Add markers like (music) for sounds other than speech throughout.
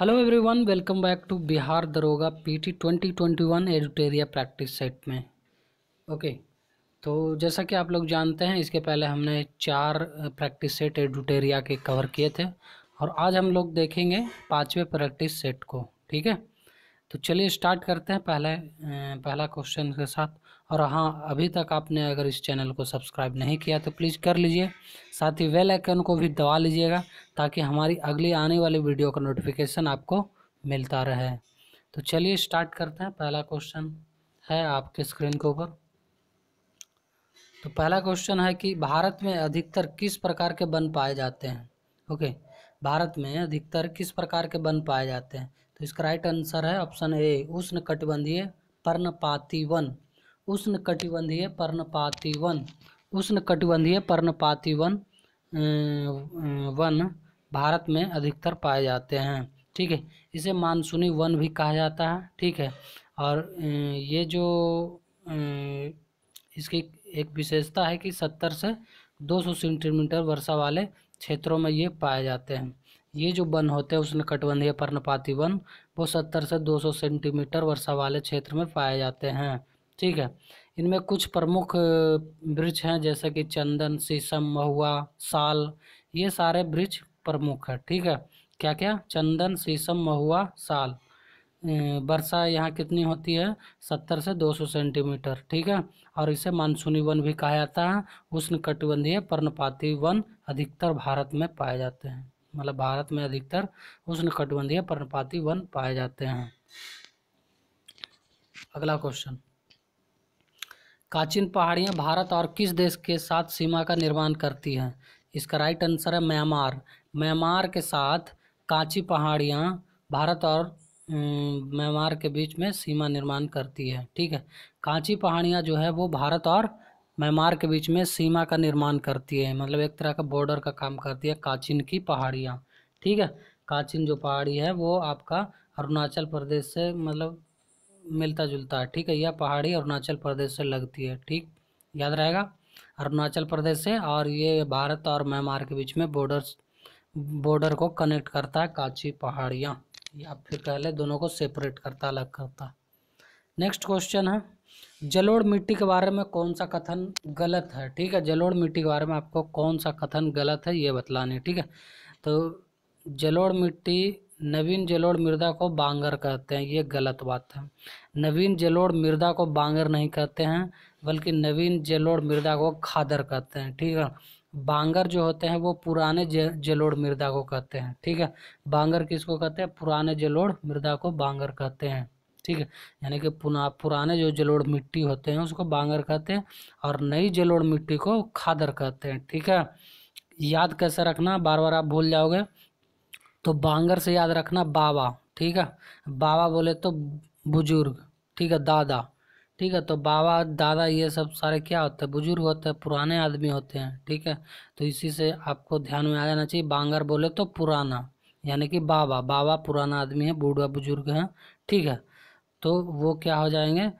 Hello everyone welcome back to Bihar दरोगा PT 2021 editorial practice set में okay तो जैसा कि आप लोग जानते हैं इसके पहले हमने चार प्रैक्टिस सेट एडिटोरिया के कवर किए थे और आज हम लोग देखेंगे पाँचवें प्रैक्टिस सेट को ठीक है तो चलिए स्टार्ट करते हैं पहले पहला क्वेश्चन के साथ और हाँ अभी तक आपने अगर इस चैनल को सब्सक्राइब नहीं किया तो प्लीज़ कर लीजिए साथ ही वेल आइकन को भी दबा लीजिएगा ताकि हमारी अगली आने वाली वीडियो का नोटिफिकेशन आपको मिलता रहे तो चलिए स्टार्ट करते हैं पहला क्वेश्चन है आपके स्क्रीन के ऊपर तो पहला क्वेश्चन है कि भारत में अधिकतर किस प्रकार के वन पाए जाते हैं ओके भारत में अधिकतर किस प्रकार के वन पाए जाते हैं तो इसका राइट आंसर है ऑप्शन ए उष्ण कटिबंधीय पर्णपाती वन उष्ण कटिबंधीय पर्णपाती वन उष्ण कटिबंधीय पर्णपाती वन वन भारत में अधिकतर पाए जाते हैं ठीक है इसे मानसूनी वन भी कहा जाता है ठीक है और ये जो इसकी एक विशेषता है कि सत्तर से दो सौ सेंटीमीटर वर्षा वाले क्षेत्रों में ये पाए जाते हैं ये जो वन होते हैं उसमें कटबंधीय पर्णपाती वन वो सत्तर से दो सौ सेंटीमीटर वर्षा वाले क्षेत्र में पाए जाते हैं ठीक है इनमें कुछ प्रमुख वृक्ष हैं जैसे कि चंदन शीशम महुआ साल ये सारे वृक्ष प्रमुख है ठीक है क्या क्या चंदन शीशम महुआ साल वर्षा यहाँ कितनी होती है सत्तर से दो सौ सेंटीमीटर ठीक है और इसे मानसूनी वन भी कहा जाता है उष्ण कटिबंधीय पर्णपाती वन अधिकतर भारत में पाए जाते हैं मतलब भारत में अधिकतर उष्ण कटिबंधीय पर्णपाती वन पाए जाते हैं अगला क्वेश्चन काचिन पहाड़ियाँ भारत और किस देश के साथ सीमा का निर्माण करती हैं इसका राइट आंसर है म्यांमार म्यांमार के साथ कांची पहाड़ियाँ भारत और म्यांमार के बीच में सीमा निर्माण करती है ठीक है कांची पहाड़ियाँ जो है वो भारत और म्यांमार के बीच में सीमा का निर्माण करती है मतलब एक तरह का बॉर्डर का काम करती है काचिन की पहाड़ियाँ ठीक है काचिन जो पहाड़ी है वो आपका अरुणाचल प्रदेश से मतलब मिलता जुलता है ठीक है यह पहाड़ी अरुणाचल प्रदेश से लगती है ठीक याद रहेगा अरुणाचल प्रदेश से और ये भारत और म्यांमार के बीच में बॉर्डर बॉर्डर को कनेक्ट करता है काची पहाड़ियाँ या फिर पहले दोनों को सेपरेट करता अलग करता नेक्स्ट क्वेश्चन है जलोड़ मिट्टी के बारे में कौन सा कथन गलत है ठीक है जलोड़ मिट्टी के बारे में आपको कौन सा कथन गलत है ये बतलाने ठीक है तो जलोड़ मिट्टी नवीन जलोड़ मृदा को बांगर कहते हैं ये गलत बात है नवीन जलोड़ मृदा को बांगर नहीं कहते हैं बल्कि नवीन जलोड़ मृदा को खादर कहते हैं ठीक है बांगर जो होते हैं वो पुराने जलोड़ मृदा को कहते हैं ठीक है बांगर किसको कहते हैं पुराने जलोड़ मृदा को बांगर कहते हैं ठीक है यानी कि पुना पुराने जो जलोड़ मिट्टी होते हैं उसको बांगर कहते हैं और नई जलोड़ मिट्टी को खादर कहते हैं ठीक है याद कैसे रखना बार बार आप भूल जाओगे तो बांगर से याद रखना बाबा ठीक है बाबा बोले तो बुजुर्ग ठीक है दादा ठीक है तो बाबा दादा ये सब सारे क्या होते हैं बुजुर्ग होते हैं पुराने आदमी होते हैं ठीक है तो इसी से आपको ध्यान में आ जाना चाहिए बांगर बोले तो पुराना यानी कि बाबा बाबा पुराना आदमी है बूढ़ा बुजुर्ग हैं ठीक है तो वो क्या हो जाएंगे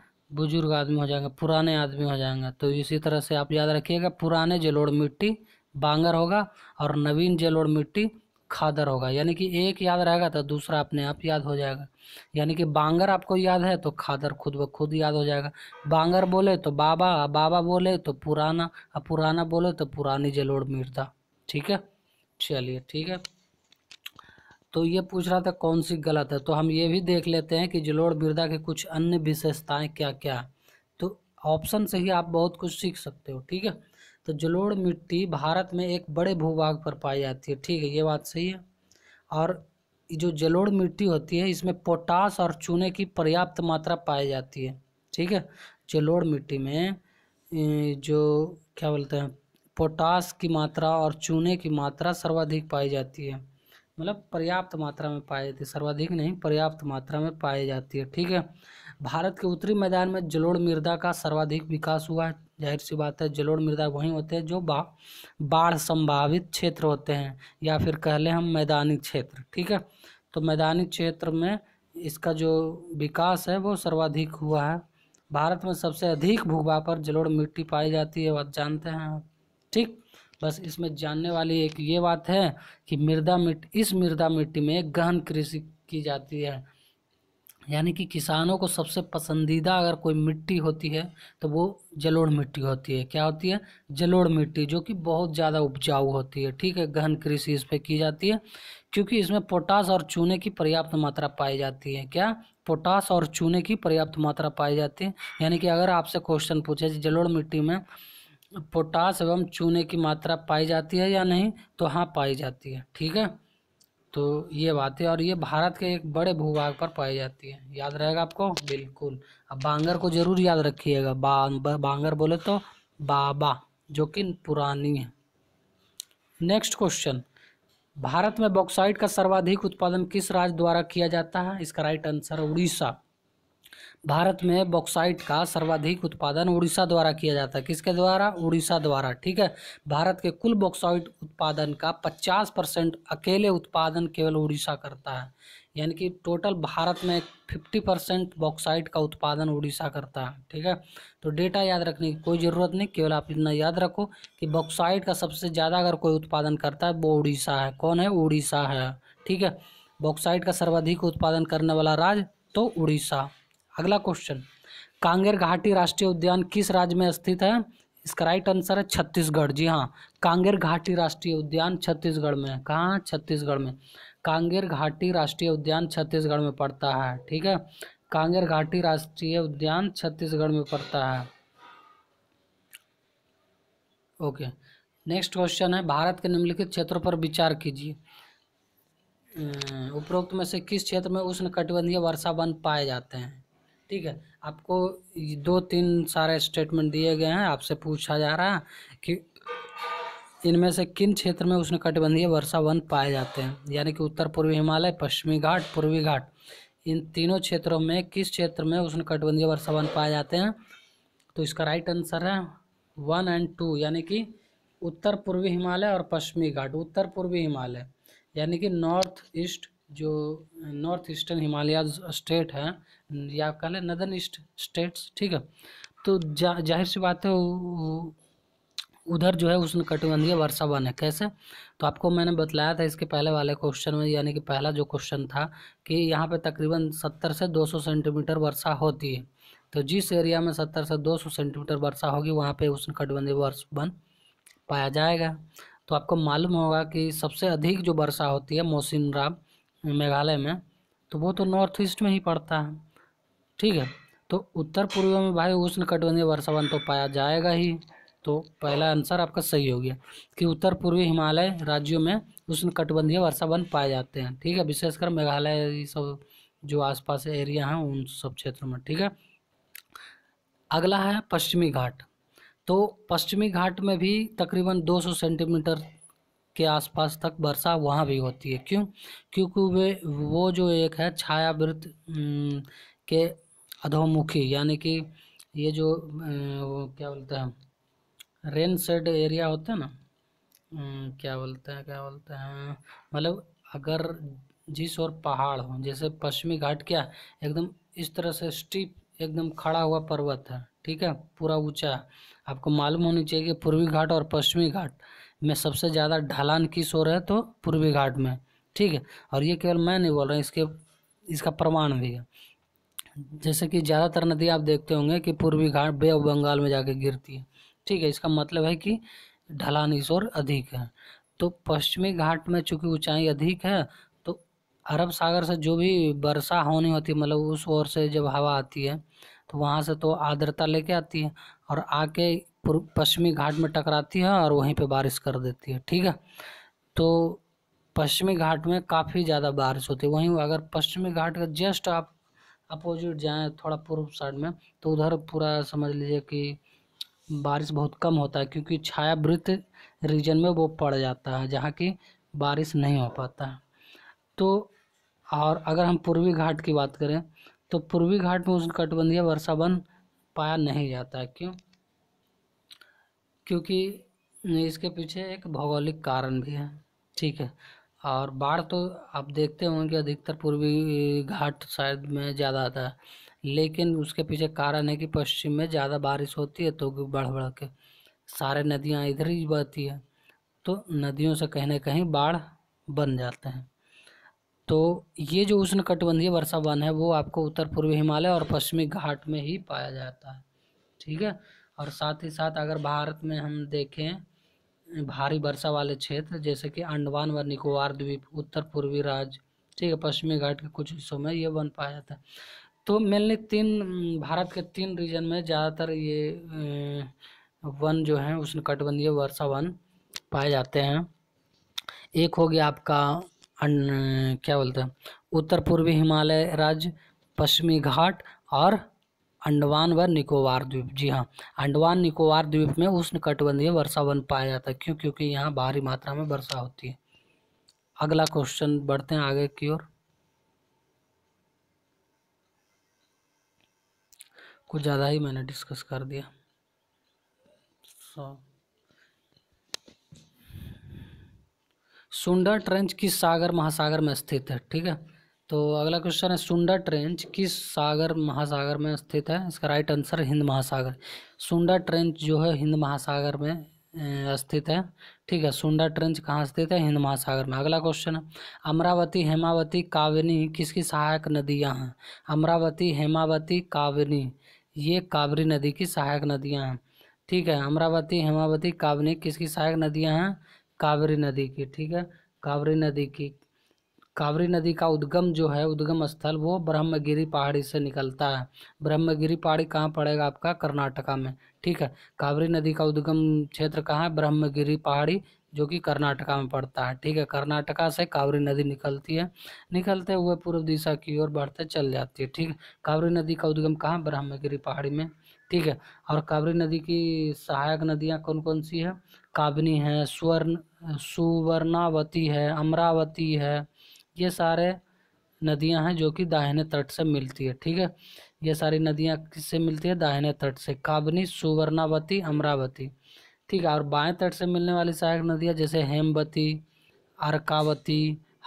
बुजुर्ग आदमी हो जाएंगे पुराने आदमी हो जाएंगे तो इसी तरह से आप याद रखिएगा पुराने जलोड़ मिट्टी बांगर होगा और नवीन जलोड़ मिट्टी खादर होगा यानी कि एक याद रहेगा तो दूसरा अपने आप याद हो जाएगा यानी कि बांगर आपको याद है तो खादर खुद ब खुद याद हो जाएगा बांगर बोले तो बाबा बाबा बोले तो पुराना और पुराना बोले तो पुरानी जलोड़ मिर्दा ठीक है चलिए ठीक है तो ये पूछ रहा था कौन सी गलत है तो हम ये भी देख लेते हैं कि जलोड़ मिर्दा के कुछ अन्य विशेषताएँ क्या क्या हैं तो ऑप्शन से ही आप बहुत कुछ सीख सकते हो ठीक है तो जलोढ़ मिट्टी भारत में एक बड़े भूभाग पर पाई जाती है ठीक है ये बात सही है और जो जलोढ़ मिट्टी होती है इसमें पोटास और चूने की पर्याप्त मात्रा पाई जाती है ठीक है जलोढ़ मिट्टी में जो क्या बोलते हैं पोटास की मात्रा और चूने की मात्रा सर्वाधिक पाई जाती है मतलब पर्याप्त मात्रा में पाई जाती है सर्वाधिक नहीं पर्याप्त मात्रा में पाई जाती है ठीक है भारत के उत्तरी मैदान में जलोढ़ मृदा का सर्वाधिक विकास हुआ है जाहिर सी बात है जलोढ़ मृदा वहीं होते हैं जो बा बाढ़ संभावित क्षेत्र होते हैं या फिर कह लें हम मैदानी क्षेत्र ठीक है तो मैदानी क्षेत्र में इसका जो विकास है वो सर्वाधिक हुआ है भारत में सबसे अधिक भूभा पर जलोढ़ मिट्टी पाई जाती है बात जानते हैं ठीक बस इसमें जानने वाली एक ये बात है कि मृदा मिट्टी इस मृदा मिट्टी में गहन कृषि की जाती है यानी कि किसानों को सबसे पसंदीदा अगर कोई मिट्टी होती है तो वो जलोड़ मिट्टी होती है क्या होती है जलोड़ मिट्टी जो कि बहुत ज़्यादा उपजाऊ होती है ठीक है गहन कृषि इस पर की जाती है क्योंकि इसमें पोटास और चूने की पर्याप्त मात्रा पाई जाती है क्या पोटास और चूने की पर्याप्त मात्रा पाई जाती है यानी कि अगर आपसे क्वेश्चन पूछे जलोड़ मिट्टी में पोटास एवं चूने की मात्रा पाई जाती है या नहीं तो हाँ पाई जाती है ठीक है तो ये बातें और ये भारत के एक बड़े भूभाग पर पाई जाती है याद रहेगा आपको बिल्कुल अब बांगर को जरूर याद रखिएगा बा, बांगर बोले तो बाबा जो कि पुरानी है नेक्स्ट क्वेश्चन भारत में बॉक्साइट का सर्वाधिक उत्पादन किस राज्य द्वारा किया जाता है इसका राइट आंसर उड़ीसा भारत में बॉक्साइट का सर्वाधिक उत्पादन उड़ीसा द्वारा किया जाता है किसके द्वारा उड़ीसा द्वारा ठीक है भारत के कुल बॉक्साइट उत्पादन का 50 परसेंट अकेले उत्पादन केवल उड़ीसा करता है यानी कि टोटल भारत में 50 परसेंट बॉक्साइट का उत्पादन उड़ीसा करता है ठीक है तो डेटा याद रखने की कोई ज़रूरत नहीं केवल आप इतना याद रखो कि बॉक्साइट का सबसे ज़्यादा अगर कोई उत्पादन करता है वो उड़ीसा है कौन है उड़ीसा है ठीक है बॉक्साइट का सर्वाधिक उत्पादन करने वाला राज्य तो उड़ीसा अगला क्वेश्चन कांगेर घाटी राष्ट्रीय उद्यान किस राज्य में स्थित है इसका राइट आंसर है छत्तीसगढ़ जी हाँ कांगेर घाटी राष्ट्रीय उद्यान छत्तीसगढ़ में कहाँ छत्तीसगढ़ में कांगेर घाटी राष्ट्रीय उद्यान छत्तीसगढ़ में पड़ता है ठीक है कांगेर घाटी राष्ट्रीय उद्यान छत्तीसगढ़ में पड़ता है ओके नेक्स्ट क्वेश्चन है भारत के निम्नलिखित क्षेत्रों पर विचार कीजिए उपरोक्त में से किस क्षेत्र में उष्ण कटिबंधीय वर्षा वन पाए जाते हैं ठीक है आपको दो तीन सारे स्टेटमेंट दिए गए हैं आपसे पूछा जा रहा है कि इनमें से किन क्षेत्र में उसने वर्षा वर्षावन पाए जाते हैं यानी कि उत्तर पूर्वी हिमालय पश्चिमी घाट पूर्वी घाट इन तीनों क्षेत्रों में किस क्षेत्र में उसने वर्षा वर्षावन पाए जाते हैं तो इसका राइट आंसर है वन एंड टू यानी कि उत्तर पूर्वी हिमालय और पश्चिमी घाट उत्तर पूर्वी हिमालय यानी कि नॉर्थ ईस्ट जो नॉर्थ ईस्टर्न हिमालयाज स्टेट है या कह लें नदर्न ईस्ट स्टेट्स ठीक है तो जा, जाहिर सी बात है उधर जो है उसने कटिबंधीय वर्षा वन है कैसे तो आपको मैंने बतलाया था इसके पहले वाले क्वेश्चन में यानी कि पहला जो क्वेश्चन था कि यहाँ पे तकरीबन सत्तर से दो सौ सेंटीमीटर वर्षा होती है तो जिस एरिया में सत्तर से दो सौ सेंटीमीटर वर्षा होगी वहाँ पे उसने कटिबंधीय वर्ष वन पाया जाएगा तो आपको मालूम होगा कि सबसे अधिक जो वर्षा होती है मोहसिन राम मेघालय में तो वो तो नॉर्थ ईस्ट में ही पड़ता है ठीक है तो उत्तर पूर्व में भाई उष्ण कटबंधीय वर्षावन तो पाया जाएगा ही तो पहला आंसर आपका सही हो गया कि उत्तर पूर्वी हिमालय राज्यों में उष्ण कटबंधीय वर्षावन पाए जाते हैं ठीक है विशेषकर मेघालय सब जो आसपास एरिया हैं उन सब क्षेत्रों में ठीक है अगला है पश्चिमी घाट तो पश्चिमी घाट में भी तकरीबन 200 सेंटीमीटर के आसपास तक वर्षा वहाँ भी होती है क्यों क्योंकि वे वो जो एक है छायावृत के अधोमुखी यानी कि ये जो वो क्या बोलते हैं रेन शेड एरिया होता है ना क्या बोलते हैं क्या बोलते हैं मतलब अगर जिस और पहाड़ हो जैसे पश्चिमी घाट क्या एकदम इस तरह से स्टीप एकदम खड़ा हुआ पर्वत है ठीक है पूरा ऊंचा है आपको मालूम होनी चाहिए कि पूर्वी घाट और पश्चिमी घाट में सबसे ज़्यादा ढलान किस ओर है तो पूर्वी घाट में ठीक है और ये केवल मैं नहीं बोल रहा इसके इसका प्रमाण भी है जैसे कि ज़्यादातर नदी आप देखते होंगे कि पूर्वी घाट बे ऑफ बंगाल में जाके गिरती है ठीक है इसका मतलब है कि ढलान इस ओर अधिक है तो पश्चिमी घाट में चूँकि ऊंचाई अधिक है तो अरब सागर से जो भी वर्षा होनी होती है मतलब उस ओर से जब हवा आती है तो वहाँ से तो आर्द्रता लेके आती है और आके पश्चिमी घाट में टकराती है और वहीं पे बारिश कर देती है ठीक है तो पश्चिमी घाट में काफ़ी ज़्यादा बारिश होती है वहीं अगर पश्चिमी घाट का जस्ट आप अपोजिट जाएँ थोड़ा पूर्व साइड में तो उधर पूरा समझ लीजिए कि बारिश बहुत कम होता है क्योंकि छायावृत्त रीजन में वो पड़ जाता है जहाँ की बारिश नहीं हो पाता है तो और अगर हम पूर्वी घाट की बात करें तो पूर्वी घाट में वर्षा वर्षावन पाया नहीं जाता क्यों क्योंकि इसके पीछे एक भौगोलिक कारण भी है ठीक है और बाढ़ तो आप देखते होंगे कि अधिकतर पूर्वी घाट शायद में ज़्यादा आता है लेकिन उसके पीछे कारण है कि पश्चिम में ज़्यादा बारिश होती है तो बढ़ बढ़ के सारे नदियाँ इधर ही बहती है तो नदियों से कहीं ना कहीं बाढ़ बन जाते हैं तो ये जो उष्ण कटिबंधीय वर्षा वन है वो आपको उत्तर पूर्वी हिमालय और पश्चिमी घाट में ही पाया जाता है ठीक है और साथ ही साथ अगर भारत में हम देखें भारी वर्षा वाले क्षेत्र जैसे कि अंडमान व निकोबार द्वीप उत्तर पूर्वी राज्य ठीक है पश्चिमी घाट के कुछ हिस्सों में ये वन पाया जाता है तो मेनली तीन भारत के तीन रीजन में ज़्यादातर ये वन जो है उष्ण कटिबंधीय वर्षा वन पाए जाते हैं एक हो गया आपका अन, क्या बोलते हैं उत्तर पूर्वी हिमालय राज्य पश्चिमी घाट और अंडमान व निकोबार द्वीप जी हाँ अंडमान निकोबार द्वीप में उष्ण वर्षा वन पाया जाता है क्यों क्योंकि यहाँ भारी मात्रा में वर्षा होती है अगला क्वेश्चन बढ़ते हैं आगे की ओर कुछ ज़्यादा ही मैंने डिस्कस कर दिया सो so. सुंडा ट्रेंच किस सागर महासागर में स्थित है ठीक है तो अगला क्वेश्चन है सुंडा ट्रेंच किस सागर महासागर में स्थित है इसका राइट आंसर हिंद महासागर सुंडा ट्रेंच जो है हिंद महासागर में स्थित है ठीक है सुंडा ट्रेंच कहाँ स्थित है हिंद महासागर में अगला क्वेश्चन है अमरावती हेमावती काविनी किसकी सहायक नदियाँ हैं अमरावती हेमावती काविनी ये कावरी नदी की सहायक नदियाँ हैं ठीक है अमरावती हेमावती काविनी किसकी सहायक नदियाँ हैं कावेरी नदी की ठीक है कावेरी नदी की कावेरी नदी का उद्गम जो है उद्गम स्थल वो ब्रह्मगिरी पहाड़ी से निकलता है ब्रह्मगिरी पहाड़ी कहाँ पड़ेगा आपका कर्नाटका में ठीक है कावेरी नदी का उद्गम क्षेत्र कहाँ है ब्रह्मगिरी पहाड़ी जो कि कर्नाटका में पड़ता है ठीक है कर्नाटका से कावरी नदी निकलती है निकलते हुए पूर्व दिशा की ओर बढ़ते चल जाती है ठीक है कावरी नदी का उद्गम कहाँ ब्रह्मगिरी पहाड़ी में ठीक है और कावरी नदी की सहायक नदियाँ कौन कौन सी है काबनी है स्वर्ण सुवर्णावती है अमरावती है ये सारे नदियां हैं जो कि दाहिने तट से मिलती है ठीक है ये सारी नदियां किससे मिलती है दाहिने तट से काबनी सुवर्णावती अमरावती ठीक है और बाएं तट से मिलने वाली सहायक नदियां जैसे हेमवती अर्कावती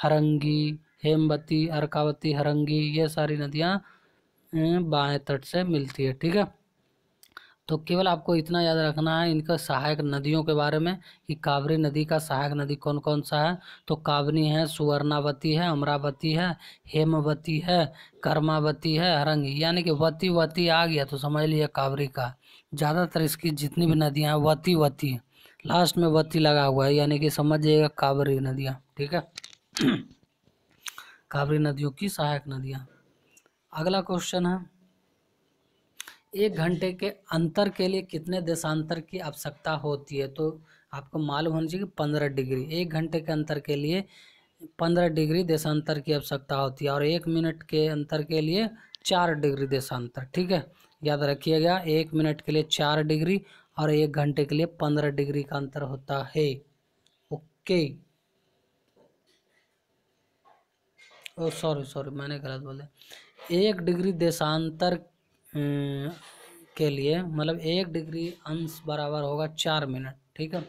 हरंगी हेमवती अर्कावती हरंगी ये सारी नदियाँ अं, बाएं तट से मिलती है ठीक है तो केवल आपको इतना याद रखना है इनका सहायक नदियों के बारे में कि कावरी नदी का सहायक नदी कौन कौन सा है तो कावनी है सुवर्णावती है अमरावती है हेमवती है कर्मावती है हरंगी यानी कि वती वती आ गया तो समझ लिया कावरी का ज़्यादातर इसकी जितनी भी नदियाँ हैं वती वती लास्ट में वती लगा हुआ है यानी कि समझ जाइएगा कावरी नदियाँ ठीक है (clears throat) कावरी नदियों की सहायक नदियाँ अगला क्वेश्चन है एक घंटे के अंतर के लिए कितने देशांतर की आवश्यकता होती है तो आपको मालूम होना चाहिए कि पंद्रह डिग्री एक घंटे के अंतर के लिए पंद्रह डिग्री देशांतर की आवश्यकता होती है और एक मिनट के अंतर के लिए चार डिग्री देशांतर ठीक है याद रखिएगा एक मिनट के लिए चार डिग्री और एक घंटे के लिए पंद्रह डिग्री का अंतर होता है ओके ओ सॉरी सॉरी मैंने गलत बोले एक डिग्री देशांतर के लिए मतलब एक डिग्री अंश बराबर होगा चार मिनट ठीक है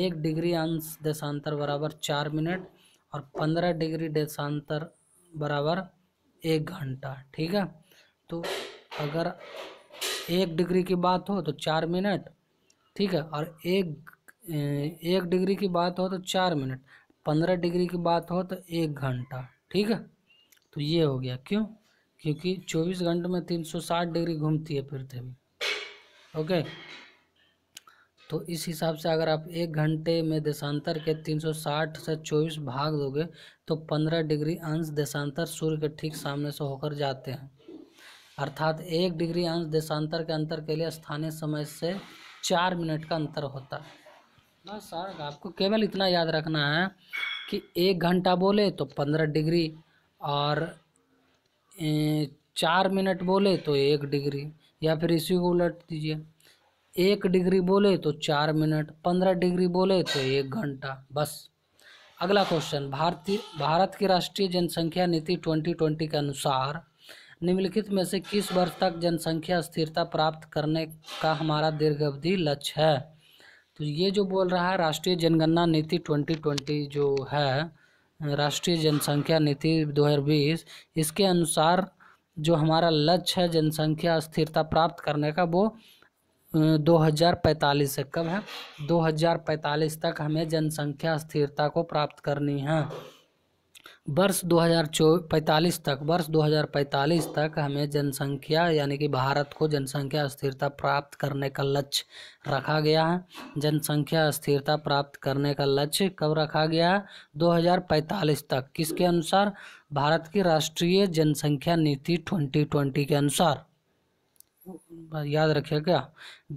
एक डिग्री अंश देशांतर बराबर चार मिनट और पंद्रह डिग्री देशांतर बराबर एक घंटा ठीक है तो अगर एक डिग्री की बात हो तो चार मिनट ठीक है और एक एक डिग्री की बात हो तो चार मिनट पंद्रह डिग्री की बात हो तो एक घंटा ठीक है तो ये हो गया क्यों क्योंकि 24 घंटे में 360 डिग्री घूमती है पृथ्वी ओके तो इस हिसाब से अगर आप एक घंटे में देशांतर के 360 से 24 भाग दोगे तो 15 डिग्री अंश देशांतर सूर्य के ठीक सामने से होकर जाते हैं अर्थात एक डिग्री अंश देशांतर के अंतर के लिए स्थानीय समय से चार मिनट का अंतर होता है ना सर आपको केवल इतना याद रखना है कि एक घंटा बोले तो पंद्रह डिग्री और चार मिनट बोले तो एक डिग्री या फिर इसी को उलट दीजिए एक डिग्री बोले तो चार मिनट पंद्रह डिग्री बोले तो एक घंटा बस अगला क्वेश्चन भारतीय भारत की राष्ट्रीय जनसंख्या नीति 2020 के अनुसार निम्नलिखित में से किस वर्ष तक जनसंख्या स्थिरता प्राप्त करने का हमारा दीर्घ अवधि लक्ष्य है तो ये जो बोल रहा है राष्ट्रीय जनगणना नीति 2020 जो है राष्ट्रीय जनसंख्या नीति 2020 इसके अनुसार जो हमारा लक्ष्य है जनसंख्या स्थिरता प्राप्त करने का वो 2045 से कब है 2045 तक हमें जनसंख्या स्थिरता को प्राप्त करनी है वर्ष 2045 तक वर्ष 2045 तक हमें जनसंख्या यानी कि भारत को जनसंख्या स्थिरता प्राप्त करने का लक्ष्य रखा गया है जनसंख्या स्थिरता प्राप्त करने का लक्ष्य कब रखा गया है 2045 तक किसके अनुसार भारत की राष्ट्रीय जनसंख्या नीति 2020 के अनुसार याद रखिए क्या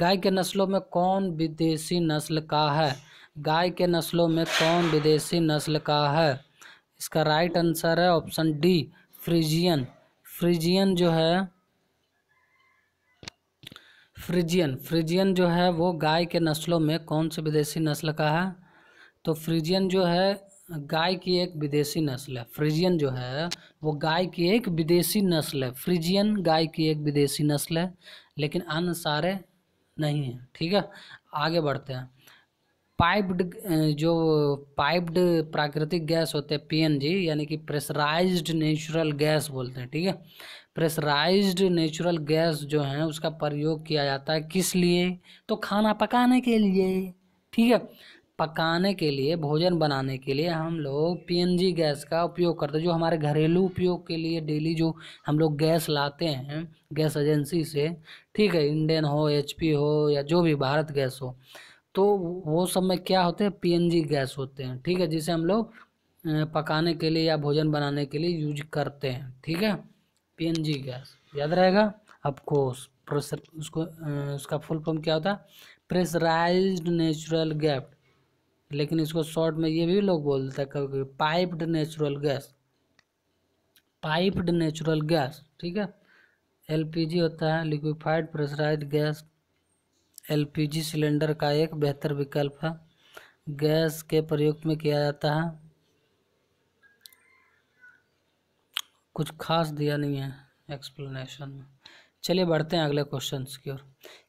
गाय के नस्लों में कौन विदेशी नस्ल का है गाय के नस्लों में कौन विदेशी नस्ल का है इसका राइट आंसर है ऑप्शन डी फ्रिजियन फ्रिजियन जो है फ्रिजियन फ्रिजियन जो है वो गाय के नस्लों में कौन से विदेशी नस्ल का है तो फ्रिजियन जो है गाय की एक विदेशी नस्ल है फ्रिजियन जो है वो गाय की एक विदेशी नस्ल है फ्रिजियन गाय की एक विदेशी नस्ल है लेकिन अन्य सारे नहीं है ठीक है आगे बढ़ते हैं पाइप्ड जो पाइप्ड प्राकृतिक गैस होते हैं पीएनजी यानी कि प्रेशराइज्ड नेचुरल गैस बोलते हैं ठीक है प्रेशराइज्ड नेचुरल गैस जो है उसका प्रयोग किया जाता है किस लिए तो खाना पकाने के लिए ठीक है पकाने के लिए भोजन बनाने के लिए हम लोग पीएनजी गैस का उपयोग करते हैं जो हमारे घरेलू उपयोग के लिए डेली जो हम लोग गैस लाते हैं गैस एजेंसी से ठीक है इंडियन हो एचपी हो या जो भी भारत गैस हो तो वो सब में क्या होते हैं पीएनजी गैस होते हैं ठीक है जिसे हम लोग पकाने के लिए या भोजन बनाने के लिए यूज करते हैं ठीक है पीएनजी गैस याद रहेगा आपको प्रेशर उसको उसका फुल फॉर्म क्या होता है प्रेशराइज्ड नेचुरल गैप लेकिन इसको शॉर्ट में ये भी लोग बोलते हैं कभी कभी piped natural gas piped natural gas ठीक है एलपीजी होता है liquefied pressurised gas LPG cylinder का एक बेहतर विकल्प है गैस के प्रयोग में किया जाता है कुछ खास दिया नहीं है एक्सप्लेनेशन में चलिए बढ़ते हैं अगले क्वेश्चन की ओर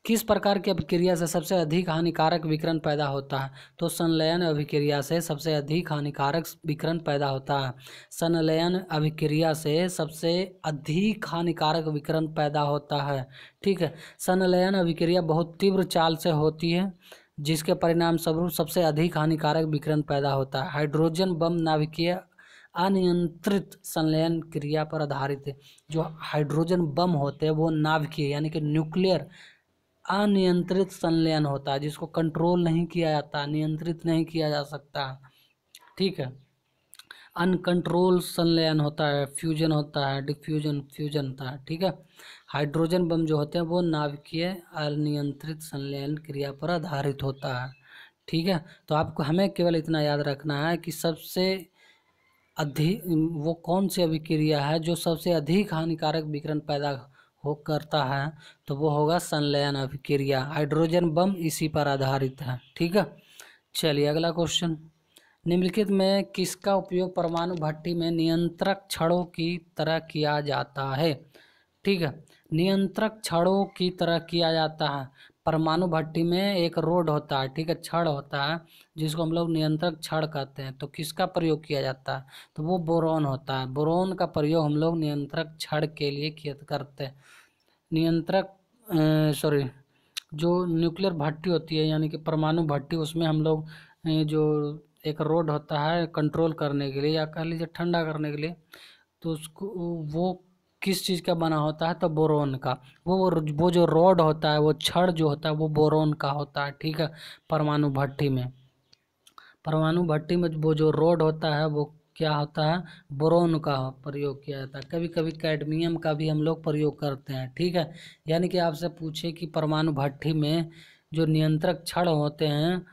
किस प्रकार की अभिक्रिया से सबसे अधिक हानिकारक विकरण पैदा होता है तो संलयन अभिक्रिया से सबसे अधिक हानिकारक विकरण पैदा होता है संलयन अभिक्रिया से सबसे अधिक हानिकारक विकरण पैदा होता है ठीक है संलयन अभिक्रिया बहुत तीव्र चाल से होती है जिसके परिणाम स्वरूप सबसे अधिक हानिकारक विकरण पैदा होता है हाइड्रोजन बम नाभिकीय अनियंत्रित संलयन क्रिया पर आधारित है जो हाइड्रोजन बम होते हैं वो नाभिकीय यानी कि न्यूक्लियर अनियंत्रित संलयन होता है जिसको कंट्रोल नहीं किया जाता नियंत्रित नहीं किया जा सकता ठीक है अनकंट्रोल संलयन होता है फ्यूजन होता है डिफ्यूजन फ्यूजन होता है ठीक है हाइड्रोजन बम जो होते हैं वो नाभिकीय अनियंत्रित संलयन क्रिया पर आधारित होता है ठीक है तो आपको हमें केवल इतना याद रखना है कि सबसे अधिक वो कौन सी अभिक्रिया है जो सबसे अधिक हानिकारक विकरण पैदा हो करता है तो वो होगा संलयन अभिक्रिया हाइड्रोजन बम इसी पर आधारित है ठीक है चलिए अगला क्वेश्चन निम्नलिखित में किसका उपयोग परमाणु भट्टी में नियंत्रक छड़ों की तरह किया जाता है ठीक है नियंत्रक छड़ों की तरह किया जाता है परमाणु भट्टी में एक रोड होता है ठीक है छड़ होता है जिसको हम लोग नियंत्रक छड़ कहते हैं तो किसका प्रयोग किया जाता है तो वो बोरोन होता है बोरोन का प्रयोग हम लोग नियंत्रक छड़ के लिए करते हैं नियंत्रक सॉरी जो न्यूक्लियर भट्टी होती है यानी कि परमाणु भट्टी उसमें हम लोग जो एक रोड होता है कंट्रोल करने के लिए या कह लीजिए ठंडा करने के लिए तो उसको वो किस चीज़ का बना होता है तो बोरोन का वो वो जो रॉड होता है वो छड़ जो होता है वो बोरोन का होता है ठीक है परमाणु भट्टी में परमाणु भट्टी में वो जो रॉड होता है वो क्या होता है बोरोन का प्रयोग किया जाता है कभी कभी कैडमियम का भी हम लोग प्रयोग करते हैं ठीक है यानी कि आपसे पूछे कि परमाणु भट्टी में जो नियंत्रक क्षण होते हैं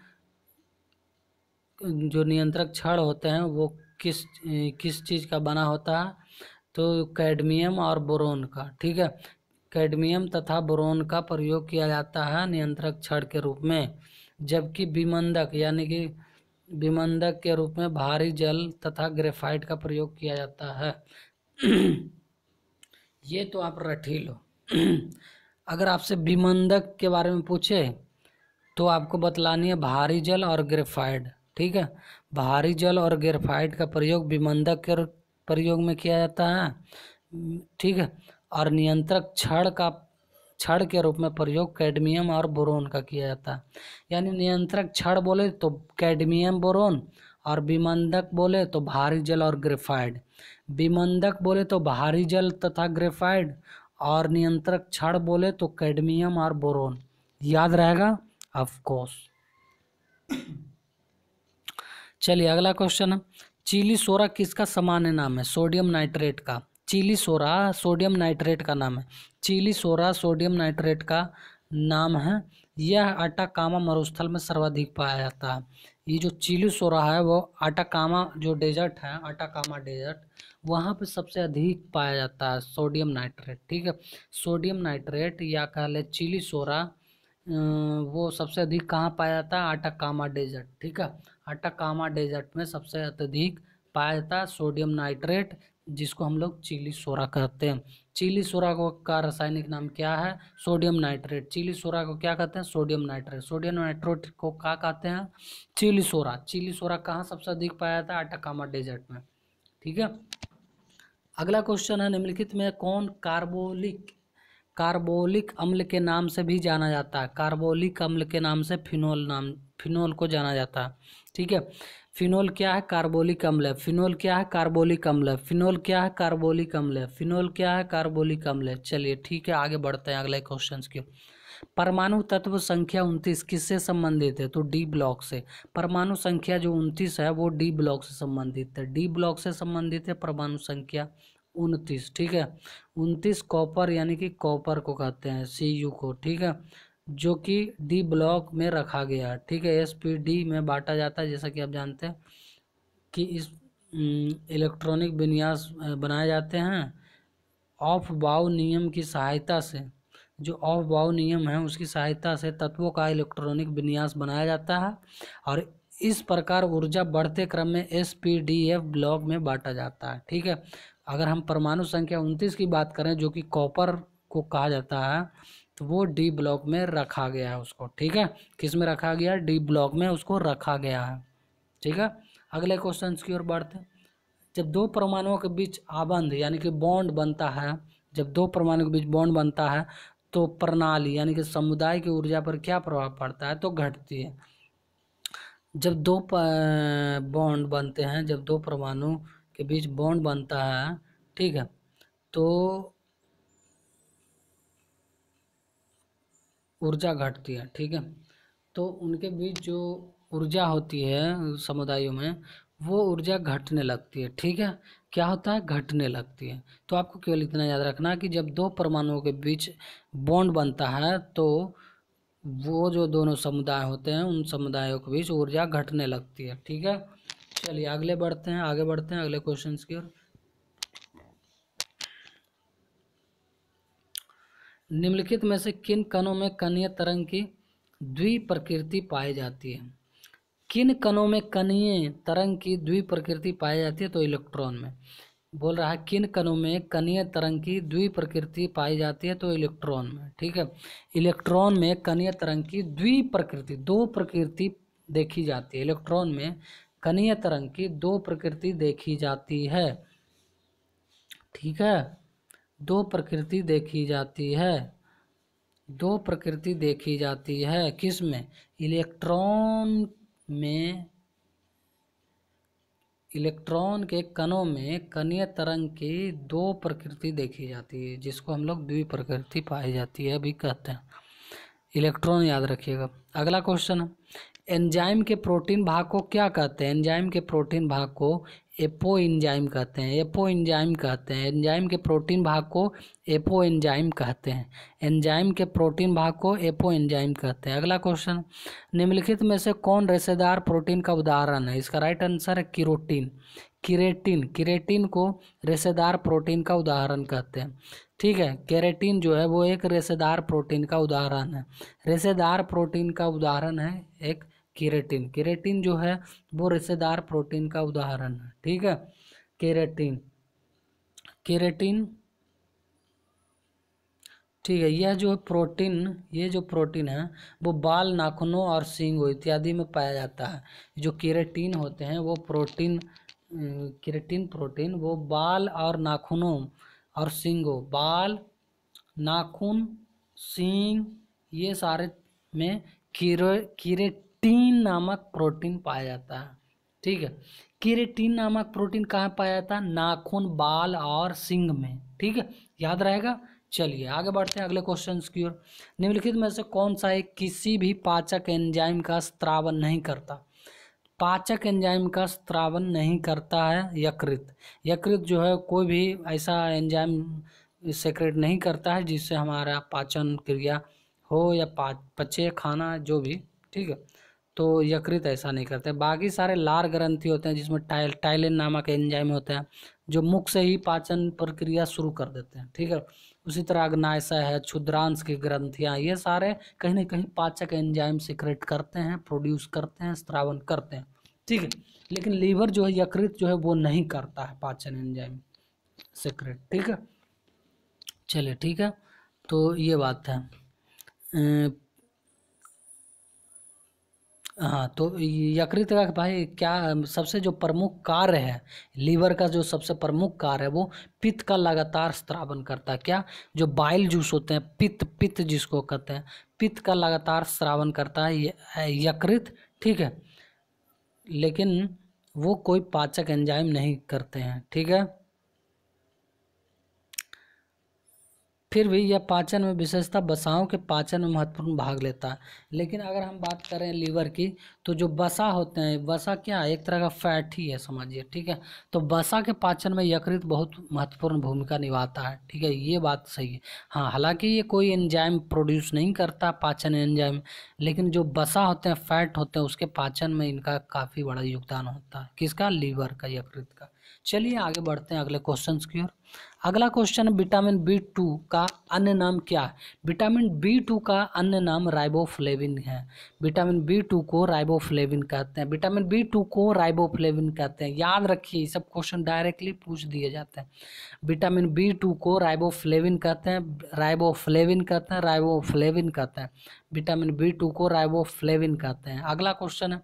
जो नियंत्रक क्षण होते हैं वो किस किस चीज़ का बना होता है तो कैडमियम और बोरोन का ठीक है कैडमियम तथा बोरोन का प्रयोग किया जाता है नियंत्रक क्षण के रूप में जबकि विमंदक यानी कि विमंदक के रूप में भारी जल तथा ग्रेफाइट का प्रयोग किया जाता है (clears throat) ये तो आप रटी लो (clears throat) अगर आपसे विमंदक के बारे में पूछे तो आपको बतलानी है भारी जल और ग्रेफाइड ठीक है भारी जल और ग्रेफाइड का प्रयोग विमंदक के प्रयोग में किया जाता है ठीक है और नियंत्रक छड़ का छड़ के रूप में प्रयोग कैडमियम और बोरोन का किया जाता है यानी नियंत्रक छड़ बोले तो कैडमियम बोरोन और विमंदक बोले तो भारी जल और ग्रेफाइड विमंदक बोले तो भारी जल तथा ग्रेफाइड और नियंत्रक छड़ बोले तो कैडमियम और बोरोन याद रहेगा ऑफकोर्स चलिए अगला क्वेश्चन है चीली सोरा किसका सामान्य नाम है सोडियम नाइट्रेट का चीली सोरा सोडियम नाइट्रेट का नाम है चीली सोरा सोडियम नाइट्रेट का नाम है यह आटा कामा मरुस्थल में सर्वाधिक पाया जाता है ये जो चिली सोरा है वो आटा कामा जो डेजर्ट है आटा कामा डेजर्ट वहाँ पे सबसे अधिक पाया जाता है सोडियम नाइट्रेट ठीक है सोडियम नाइट्रेट या कह लें चिली सोरा अं, वो सबसे अधिक कहाँ पाया जाता है आटा कामा डेजर्ट ठीक है अटकामा डेजर्ट में सबसे अत्यधिक पाया जाता है सोडियम नाइट्रेट जिसको हम लोग चिली सोरा कहते हैं चिली सोरा को का रासायनिक नाम क्या है सोडियम नाइट्रेट चिली सोरा को क्या कहते हैं सोडियम नाइट्रेट सोडियम नाइट्रेट को क्या कहते हैं चिली सोरा चिली सोरा कहाँ सबसे अधिक पाया जाता है अटकामा डेजर्ट में ठीक है अगला क्वेश्चन है निम्नलिखित में कौन कार्बोलिक कार्बोलिक अम्ल के नाम से भी जाना जाता है कार्बोलिक अम्ल के नाम से फिनोल नाम फिनोल को जाना जाता है ठीक है फिनोल क्या है कार्बोलिक अम्ल है फिनोल क्या है कार्बोलिक अम्ल है फिनोल क्या है कार्बोलिक अम्ल है फिनोल क्या है कार्बोलिक अम्ल है चलिए ठीक है आगे बढ़ते हैं अगले क्वेश्चन की परमाणु तत्व संख्या उनतीस किससे संबंधित है तो डी ब्लॉक से परमाणु संख्या जो उनतीस है वो डी ब्लॉक से संबंधित है डी ब्लॉक से संबंधित है परमाणु संख्या उनतीस ठीक है उनतीस कॉपर यानी कि कॉपर को कहते हैं सी यू को ठीक है जो कि डी ब्लॉक में रखा गया है ठीक है एस पी डी में बांटा जाता है जैसा कि आप जानते हैं कि इस इलेक्ट्रॉनिक विन्यास बनाए जाते हैं ऑफ बाव नियम की सहायता से जो ऑफ बाव नियम है उसकी सहायता से तत्वों का इलेक्ट्रॉनिक विन्यास बनाया जाता है और इस प्रकार ऊर्जा बढ़ते क्रम में S P D F block में बांटा जाता है ठीक है अगर हम परमाणु संख्या उनतीस की बात करें जो कि कॉपर को कहा जाता है तो वो डी ब्लॉक में रखा गया है उसको ठीक है किस में रखा गया है डी ब्लॉक में उसको रखा गया है ठीक है अगले क्वेश्चन की ओर बढ़ते हैं जब दो परमाणुओं के बीच आबंध यानी कि बॉन्ड बनता है जब दो परमाणु के बीच बॉन्ड बनता है तो प्रणाली यानी कि समुदाय की ऊर्जा पर क्या प्रभाव पड़ता है तो घटती है जब दो बॉन्ड बनते हैं जब दो परमाणु के बीच बॉन्ड बनता है ठीक है तो ऊर्जा घटती है ठीक है तो उनके बीच जो ऊर्जा होती है समुदायों में वो ऊर्जा घटने लगती है ठीक है क्या होता है घटने लगती है तो आपको केवल इतना याद रखना कि जब दो परमाणुओं के बीच बॉन्ड बनता है तो वो जो दोनों समुदाय होते हैं उन समुदायों के बीच ऊर्जा घटने लगती है ठीक है चलिए अगले बढ़ते हैं आगे बढ़ते हैं अगले क्वेश्चन की ओर निम्नलिखित में से किन कणों में कनीय तरंग की प्रकृति पाई जाती है किन कणों में कनीय तरंग की प्रकृति पाई जाती है तो इलेक्ट्रॉन में बोल रहा है किन कणों में कनीय तरंग की द्वि प्रकृति पाई जाती है तो इलेक्ट्रॉन में ठीक है इलेक्ट्रॉन में कनीय तरंग की द्वि प्रकृति दो प्रकृति देखी जाती है इलेक्ट्रॉन में कनीय तरंग की दो प्रकृति देखी जाती है ठीक है दो प्रकृति देखी जाती है दो प्रकृति देखी जाती है किस में इलेक्ट्रॉन में इलेक्ट्रॉन के कणों में कनीय तरंग की दो प्रकृति देखी जाती है जिसको हम लोग प्रकृति पाई जाती है अभी कहते हैं इलेक्ट्रॉन याद रखिएगा अगला क्वेश्चन है एंजाइम के प्रोटीन भाग को क्या कहते हैं एंजाइम के प्रोटीन भाग को एपो एंजाइम कहते हैं एपो एंजाइम कहते हैं एंजाइम के प्रोटीन भाग को एपो एंजाइम कहते हैं एंजाइम के प्रोटीन भाग को एपो एंजाइम कहते हैं अगला क्वेश्चन निम्नलिखित में से कौन रेशेदार प्रोटीन का उदाहरण है इसका राइट आंसर है किरोटीन किरेटिन किरेटिन को रेशेदार प्रोटीन का उदाहरण कहते हैं ठीक है केरेटिन जो है वो एक रेशेदार प्रोटीन का उदाहरण है रेशेदार प्रोटीन का उदाहरण है एक केरेटिन केरेटिन जो है वो रिश्तेदार प्रोटीन का उदाहरण है ठीक है केरेटिन केरेटिन ठीक है यह जो प्रोटीन ये जो प्रोटीन है वो बाल नाखूनों और सींग इत्यादि में पाया जाता है जो केरेटिन होते हैं वो प्रोटीन केरेटिन प्रोटीन वो बाल और नाखूनों और सींगों बाल नाखून सींग ये सारे में कीरे कीरेट टीन नामक प्रोटीन पाया जाता है ठीक है केरेटीन नामक प्रोटीन कहाँ पाया जाता है नाखून बाल और सिंग में ठीक है याद रहेगा चलिए आगे बढ़ते हैं अगले क्वेश्चन की ओर निम्नलिखित में से कौन सा एक किसी भी पाचक एंजाइम का स्त्रावन नहीं करता पाचक एंजाइम का स्त्रावन नहीं करता है यकृत यकृत जो है कोई भी ऐसा एंजाइम सेक्रेट नहीं करता है जिससे हमारा पाचन क्रिया हो या पा पचे खाना जो भी ठीक है तो यकृत ऐसा नहीं करते बाकी सारे लार ग्रंथि होते हैं जिसमें टाइल टाइलिन नामक एंजाइम होता है जो मुख से ही पाचन प्रक्रिया शुरू कर देते हैं ठीक है उसी तरह अग्नाशय है क्षुद्रांश की ग्रंथियाँ ये सारे कहीं ना कहीं पाचक एंजाइम सिक्रेट करते हैं प्रोड्यूस करते हैं स्त्रावन करते हैं ठीक है लेकिन लीवर जो है यकृत जो है वो नहीं करता है पाचन एंजाइम सिक्रेट ठीक है चलिए ठीक है तो ये बात है हाँ तो यकृत का भाई क्या सबसे जो प्रमुख कार्य है लीवर का जो सबसे प्रमुख कार्य है वो पित्त का लगातार श्रावण करता है क्या जो बाइल जूस होते हैं पित्त पित्त जिसको कहते हैं पित्त का लगातार श्रावण करता है यकृत ठीक है लेकिन वो कोई पाचक एंजाइम नहीं करते हैं ठीक है फिर भी यह पाचन में विशेषता बसाओं के पाचन में महत्वपूर्ण भाग लेता है लेकिन अगर हम बात करें लीवर की तो जो बसा होते हैं बसा क्या है एक तरह का फैट ही है समझिए ठीक है तो बसा के पाचन में यकृत बहुत महत्वपूर्ण भूमिका निभाता है ठीक है ये बात सही है हाँ हालांकि ये कोई एंजाइम प्रोड्यूस नहीं करता पाचन एंजाइम लेकिन जो बसा होते हैं फैट होते हैं उसके पाचन में इनका काफ़ी बड़ा योगदान होता है किसका लीवर का यकृत का चलिए आगे बढ़ते हैं अगले क्वेश्चन की ओर अगला क्वेश्चन है विटामिन बी टू का अन्य नाम क्या है विटामिन बी टू का अन्य नाम राइबोफ्लेविन है विटामिन बी टू को राइबोफ्लेविन कहते हैं विटामिन बी टू को राइबोफ्लेविन कहते हैं याद रखिए सब क्वेश्चन डायरेक्टली पूछ दिए जाते हैं विटामिन बी टू को राइबोफ्लेविन कहते हैं राइबोफ्लेविन कहते हैं राइबोफ्लेविन कहते हैं विटामिन बी टू को राइबोफ्लेविन कहते हैं अगला क्वेश्चन है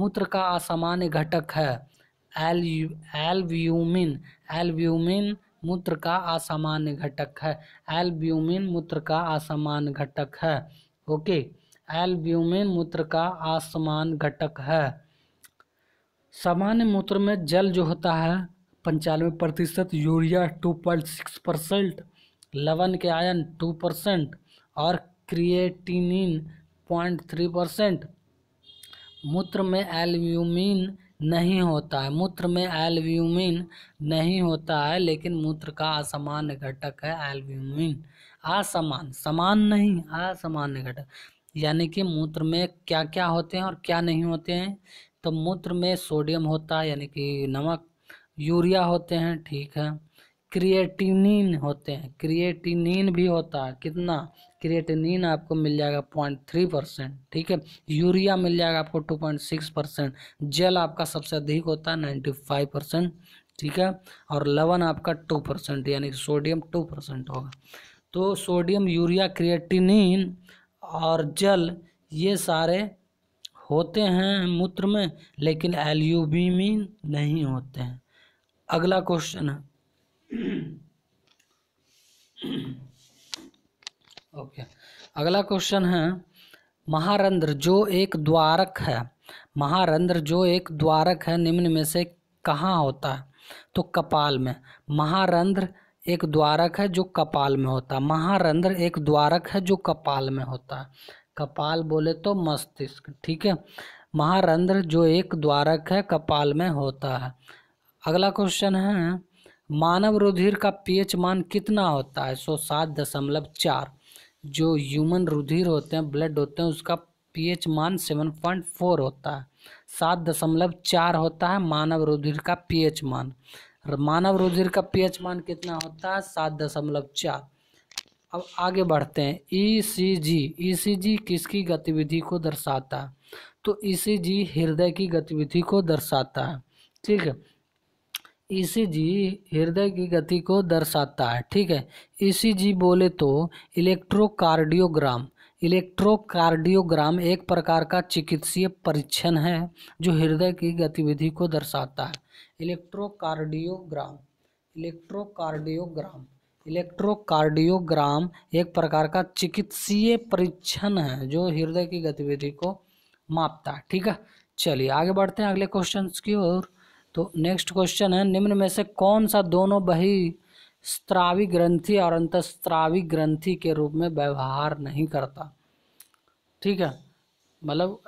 मूत्र का असामान्य घटक है एल्ब्यूमिन एल्ब्यूमिन मूत्र का असामान्य घटक है एल्ब्यूमिन मूत्र का असामान्य घटक है ओके एल्ब्यूमिन मूत्र का असमान घटक है सामान्य मूत्र में जल जो होता है पंचानवे प्रतिशत urea two point six percent लवन के आयन टू परसेंट और क्रिएटिनिन पॉइंट थ्री परसेंट मूत्र में एल्ब्यूमिन नहीं होता है मूत्र में एल्ब्यूमिन नहीं होता है लेकिन मूत्र का असामान्य घटक है एल्ब्यूमिन असमान समान नहीं असामान्य घटक यानी कि मूत्र में क्या क्या होते हैं और क्या नहीं होते हैं तो मूत्र में सोडियम होता है यानी कि नमक यूरिया होते हैं ठीक है क्रिएटिनिन होते हैं क्रिएटिनिन भी होता है कितना क्रिएटिनिन आपको मिल जाएगा पॉइंट थ्री परसेंट ठीक है यूरिया मिल जाएगा आपको टू पॉइंट सिक्स परसेंट जल आपका सबसे अधिक होता है नाइन्टी फाइव परसेंट ठीक है और लवन आपका टू परसेंट यानी सोडियम टू परसेंट होगा तो सोडियम यूरिया क्रिएटिनिन और जल ये सारे होते हैं मूत्र में लेकिन एल्यूबिमिन नहीं होते हैं अगला क्वेश्चन है ओके अगला क्वेश्चन है महारंद्र जो एक द्वारक है महारंद्र जो एक द्वारक है निम्न में से कहाँ होता है तो कपाल में महारंद्र एक द्वारक है जो कपाल में होता है महारंद्र एक द्वारक है जो कपाल में होता है कपाल बोले तो मस्तिष्क ठीक है महारंद्र जो एक द्वारक है कपाल में होता है अगला क्वेश्चन है मानव रुधिर का पीएच मान कितना होता है सो सात दशमलव चार जो ह्यूमन रुधिर होते हैं ब्लड होते हैं उसका पीएच मान सेवन पॉइंट फोर होता है सात दशमलव चार होता है मानव रुधिर का पीएच मान मानव रुधिर का पीएच मान कितना होता है सात दशमलव चार अब आगे बढ़ते हैं ईसीजी e ईसीजी e किसकी गतिविधि को दर्शाता है तो ईसीजी e हृदय की गतिविधि को दर्शाता है ठीक है ईसीजी हृदय की गति को दर्शाता है ठीक है ईसीजी बोले तो इलेक्ट्रोकार्डियोग्राम इलेक्ट्रोकार्डियोग्राम एक प्रकार का चिकित्सीय परीक्षण है जो हृदय की गतिविधि को दर्शाता है इलेक्ट्रोकार्डियोग्राम इलेक्ट्रोकार्डियोग्राम इलेक्ट्रोकार्डियोग्राम एक प्रकार का चिकित्सीय परीक्षण है जो हृदय की गतिविधि को मापता है ठीक है चलिए आगे बढ़ते हैं अगले क्वेश्चन की ओर तो नेक्स्ट क्वेश्चन है निम्न में से कौन सा दोनों बही स्त्रावी ग्रंथि और अंतस्त्रावी ग्रंथि के रूप में व्यवहार नहीं करता ठीक है मतलब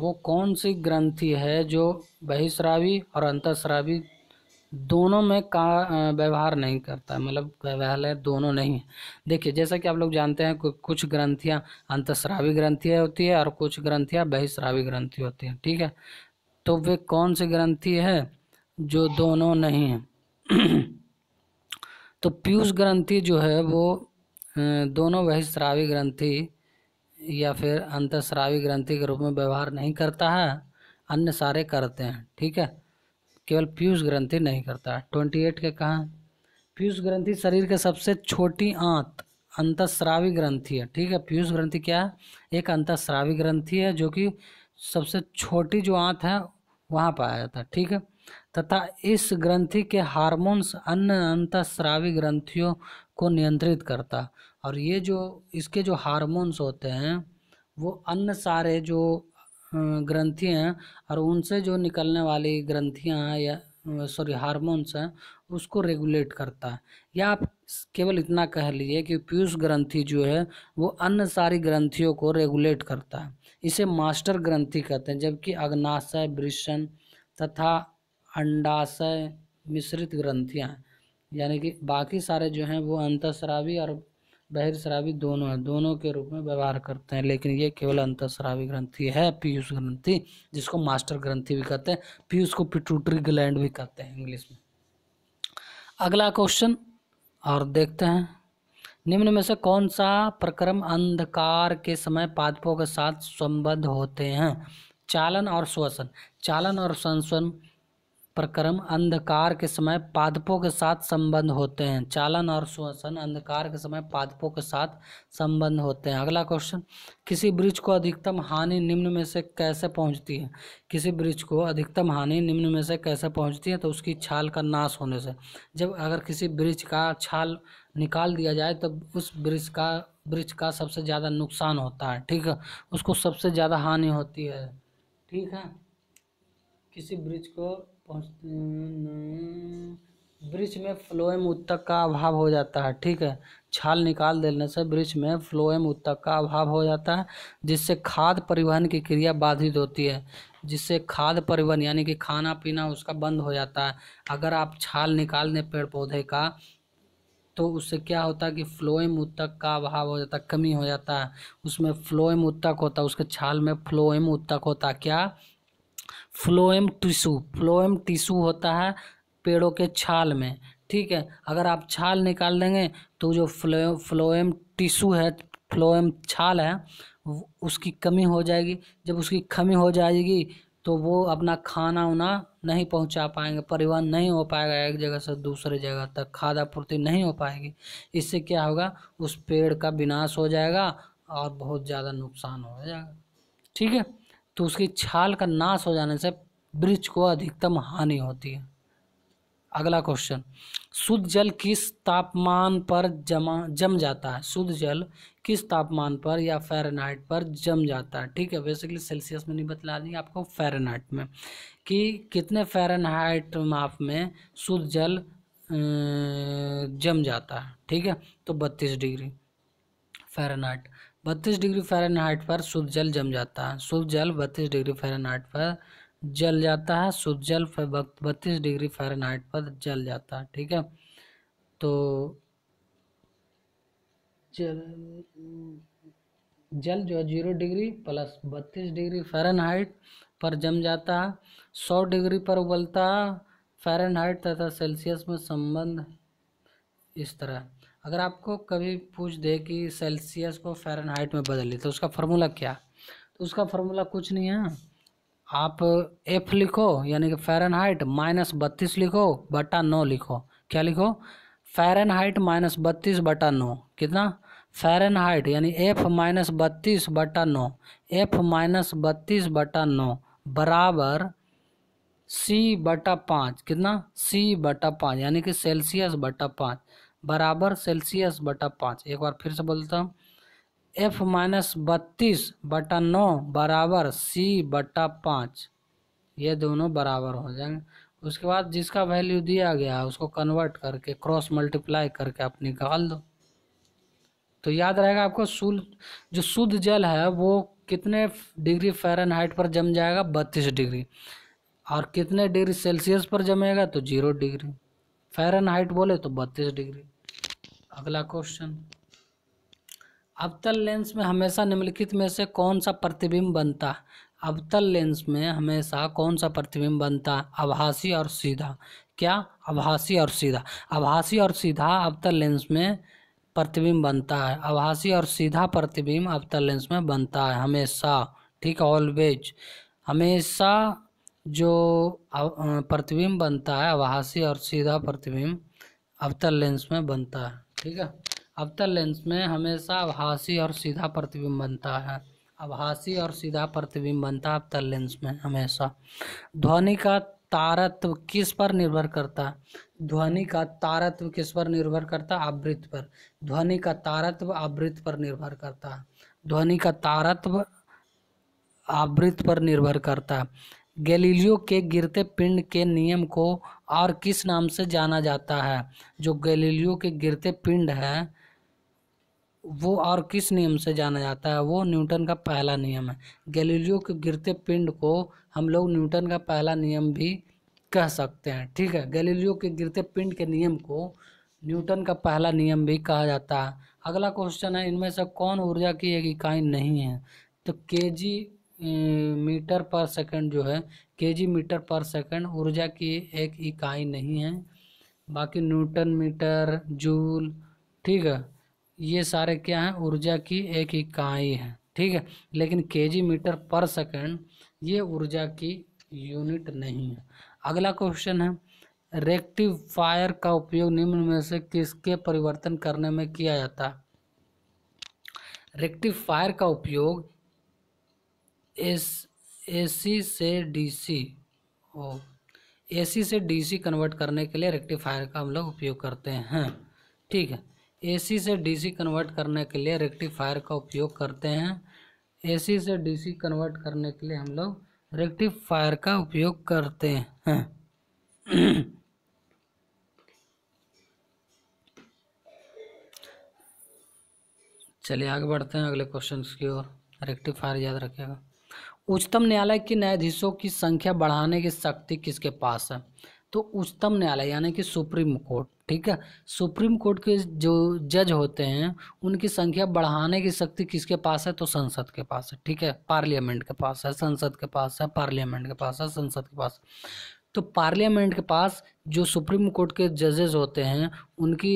वो कौन सी ग्रंथि है जो बहिश्रावी और अंतस्रावी दोनों में का व्यवहार नहीं करता मतलब व्यवहार दोनों नहीं है देखिए जैसा कि आप लोग जानते हैं कुछ ग्रंथियाँ अंतस्रावी ग्रंथियाँ होती है और कुछ ग्रंथियाँ बहिश्रावी ग्रंथि होती हैं ठीक है तो वे कौन से ग्रंथि है जो दोनों नहीं हैं (clears throat) तो पीयूष ग्रंथि जो है वो दोनों वही श्रावी ग्रंथि या फिर श्रावी ग्रंथि के रूप में व्यवहार नहीं करता है अन्य सारे करते हैं ठीक है केवल पीयूष ग्रंथि नहीं करता है ट्वेंटी एट के कहाँ पीयूष ग्रंथि शरीर के सबसे छोटी आंत अंतस्रावी ग्रंथि है ठीक है पीयूष ग्रंथि क्या है एक अंतस्रावी ग्रंथि है जो कि सबसे छोटी जो आंत है वहाँ पाया जाता है ठीक है तथा इस ग्रंथि के हार्मोन्स अन्य अंतस्रावी ग्रंथियों को नियंत्रित करता और ये जो इसके जो हार्मोन्स होते हैं वो अन्य सारे जो ग्रंथि हैं और उनसे जो निकलने वाली ग्रंथियाँ हैं या सॉरी हार्मोन्स हैं उसको रेगुलेट करता है या आप केवल इतना कह लीजिए कि पीयूष ग्रंथि जो है वो अन्य सारी ग्रंथियों को रेगुलेट करता है इसे मास्टर ग्रंथि कहते हैं जबकि अग्नाशय वृषण तथा अंडाशय मिश्रित ग्रंथियाँ यानी कि बाकी सारे जो हैं वो अंतस्रावी और बहिर्श्रावी दोनों हैं दोनों के रूप में व्यवहार करते हैं लेकिन ये केवल अंतस्रावी ग्रंथि है पीयूष ग्रंथि जिसको मास्टर ग्रंथि भी कहते हैं पीयूष को पिटूटरी ग्लैंड भी कहते हैं इंग्लिश में अगला क्वेश्चन और देखते हैं निम्न में से कौन सा प्रक्रम अंधकार के समय पादपों के साथ संबद्ध होते हैं चालन और श्वसन चालन और संसन प्रक्रम अंधकार के समय पादपों के साथ संबंध होते हैं चालन और श्वसन अंधकार के समय पादपों के साथ संबंध होते हैं अगला क्वेश्चन किसी वृक्ष को अधिकतम हानि निम्न में से कैसे पहुंचती है किसी वृक्ष को अधिकतम हानि निम्न में से कैसे पहुंचती है तो उसकी छाल का नाश होने से जब अगर किसी वृक्ष का छाल निकाल दिया जाए तब उस वृक्ष का वृक्ष का सबसे ज़्यादा नुकसान होता है ठीक है उसको सबसे ज़्यादा हानि होती है ठीक है किसी वृक्ष को पहुँचते वृक्ष में फ्लोएम उत्तक का अभाव हो जाता है ठीक है छाल निकाल देने से वृक्ष में फ्लोएम उत्तक का अभाव हो जाता है जिससे खाद परिवहन की क्रिया बाधित होती है जिससे खाद परिवहन यानी कि खाना पीना उसका बंद हो जाता है अगर आप छाल निकाल दें पेड़ पौधे का तो उससे क्या होता है कि फ्लोएम उत्तक का अभाव हो जाता है कमी हो जाता है उसमें फ्लोएम उत्तक होता है उसके छाल में फ्लोएम उत्तक होता है क्या फ्लोएम टिशू फ्लोएम टिशू होता है पेड़ों के छाल में ठीक है अगर आप छाल निकाल देंगे तो जो फ्लो फ्लोएम टिशू है फ्लोएम छाल है उसकी कमी हो जाएगी जब उसकी कमी हो जाएगी तो वो अपना खाना उना नहीं पहुंचा पाएंगे परिवहन नहीं हो पाएगा एक जगह से दूसरे जगह तक खाद आपूर्ति नहीं हो पाएगी इससे क्या होगा उस पेड़ का विनाश हो जाएगा और बहुत ज़्यादा नुकसान हो जाएगा ठीक है तो उसकी छाल का नाश हो जाने से वृक्ष को अधिकतम हानि होती है अगला क्वेश्चन शुद्ध जल किस तापमान पर जमा जम जाता है शुद्ध जल किस तापमान पर या फ़ारेनहाइट पर जम जाता है ठीक है बेसिकली सेल्सियस में नहीं बतला दी आपको फ़ारेनहाइट में कि कितने फ़ारेनहाइट माप में शुद्ध जल जम जाता है ठीक है तो बत्तीस डिग्री फ़ारेनहाइट बत्तीस डिग्री फेरनाइट पर शुद्ध जल जम जाता है शुद्ध जल बत्तीस डिग्री फ़ारेनहाइट पर जल जाता है शुद्ध जल बत्तीस डिग्री फ़ारेनहाइट पर जल जाता है ठीक है तो जल जल जो है जीरो डिग्री प्लस बत्तीस डिग्री फ़ारेनहाइट पर जम जाता है सौ डिग्री पर उबलता फ़ारेनहाइट तथा सेल्सियस में संबंध इस तरह अगर आपको कभी पूछ दे कि सेल्सियस को फ़ारेनहाइट में बदलिए तो उसका फार्मूला क्या तो उसका फार्मूला कुछ नहीं है आप एफ लिखो यानी कि फ़ारेनहाइट माइनस बत्तीस लिखो बटा नौ लिखो क्या लिखो फ़ारेनहाइट माइनस बत्तीस बटा नौ कितना फेरनहाइट यानी एफ माइनस बत्तीस बटा नौ एफ माइनस बत्तीस बटा नौ बराबर सी बटा पाँच कितना सी बटा पाँच यानी कि सेल्सियस बटा पाँच बराबर सेल्सियस बटा पाँच एक बार फिर से बोलता हूँ एफ माइनस बत्तीस बटा नौ बराबर सी बटा पाँच ये दोनों बराबर हो जाएंगे उसके बाद जिसका वैल्यू दिया गया उसको कन्वर्ट करके क्रॉस मल्टीप्लाई करके अपनी निकाल दो तो याद रहेगा आपको सुल जो शुद्ध जल है वो कितने डिग्री फ़ारेनहाइट पर जम जाएगा बत्तीस डिग्री और कितने डिग्री सेल्सियस पर जमेगा तो जीरो डिग्री फ़ारेनहाइट बोले तो बत्तीस डिग्री अगला क्वेश्चन अवतल लेंस में हमेशा निम्नलिखित में से कौन सा प्रतिबिंब बनता अवतल लेंस में हमेशा कौन सा प्रतिबिंब बनता आभासी और सीधा क्या आभासी और सीधा आभासी और सीधा अवतल लेंस में प्रतिबिंब बनता है आभासी और सीधा प्रतिबिंब अवतल लेंस में बनता है हमेशा ठीक है ऑलवेज हमेशा जो प्रतिबिंब बनता है आभासी और सीधा प्रतिबिंब अवतल लेंस में बनता है ठीक है अवतल लेंस में हमेशा आभासी और सीधा प्रतिबिंब बनता है आभासी और सीधा प्रतिबिंब बनता है अवतल लेंस में हमेशा ध्वनि का तारत्व किस पर निर्भर करता है ध्वनि का तारत्व किस पर निर्भर करता आवृत्त पर ध्वनि का तारत्व आवृत्त पर निर्भर करता ध्वनि का तारत्व आवृत्त पर निर्भर करता गैलीलियो के गिरते पिंड के नियम को और किस नाम से जाना जाता है जो गैलीलियो के गिरते पिंड है वो और किस नियम से जाना जाता है वो न्यूटन का पहला नियम है गैलीलियो के गिरते पिंड को हम लोग न्यूटन का पहला नियम भी कह सकते हैं ठीक है गैलीलियो के गिरते पिंड के नियम को न्यूटन का पहला नियम भी कहा जाता है अगला क्वेश्चन है इनमें से कौन ऊर्जा की एक इकाई नहीं है तो के जी मीटर पर सेकंड जो है के जी मीटर पर सेकंड ऊर्जा की एक इकाई नहीं है बाकी न्यूटन मीटर जूल ठीक है ये सारे क्या हैं ऊर्जा की एक इकाई है ठीक है लेकिन के जी मीटर पर सेकंड ये ऊर्जा की यूनिट नहीं है अगला क्वेश्चन है रेक्टिफायर का उपयोग निम्न में से किसके परिवर्तन करने में किया जाता है रेक्टिफायर का उपयोग एस एसी से डीसी ओ एसी से डीसी कन्वर्ट करने के लिए रेक्टिफायर का हम लोग उपयोग करते हैं ठीक है एसी से डीसी कन्वर्ट करने के लिए रेक्टिफायर का उपयोग करते हैं एसी से डीसी कन्वर्ट करने के लिए हम लोग रेक्टिफायर का उपयोग करते हैं चलिए आगे बढ़ते हैं अगले क्वेश्चन की ओर रेक्टिफायर याद रखिएगा उच्चतम न्यायालय के न्यायाधीशों की संख्या बढ़ाने की शक्ति किसके पास है तो उच्चतम न्यायालय यानी कि सुप्रीम कोर्ट ठीक है सुप्रीम कोर्ट के जो जज होते हैं उनकी संख्या बढ़ाने की शक्ति किसके पास है तो संसद के पास है ठीक है पार्लियामेंट के पास है संसद के पास है पार्लियामेंट के पास है संसद के पास तो पार्लियामेंट के पास जो सुप्रीम कोर्ट के जजेज होते हैं उनकी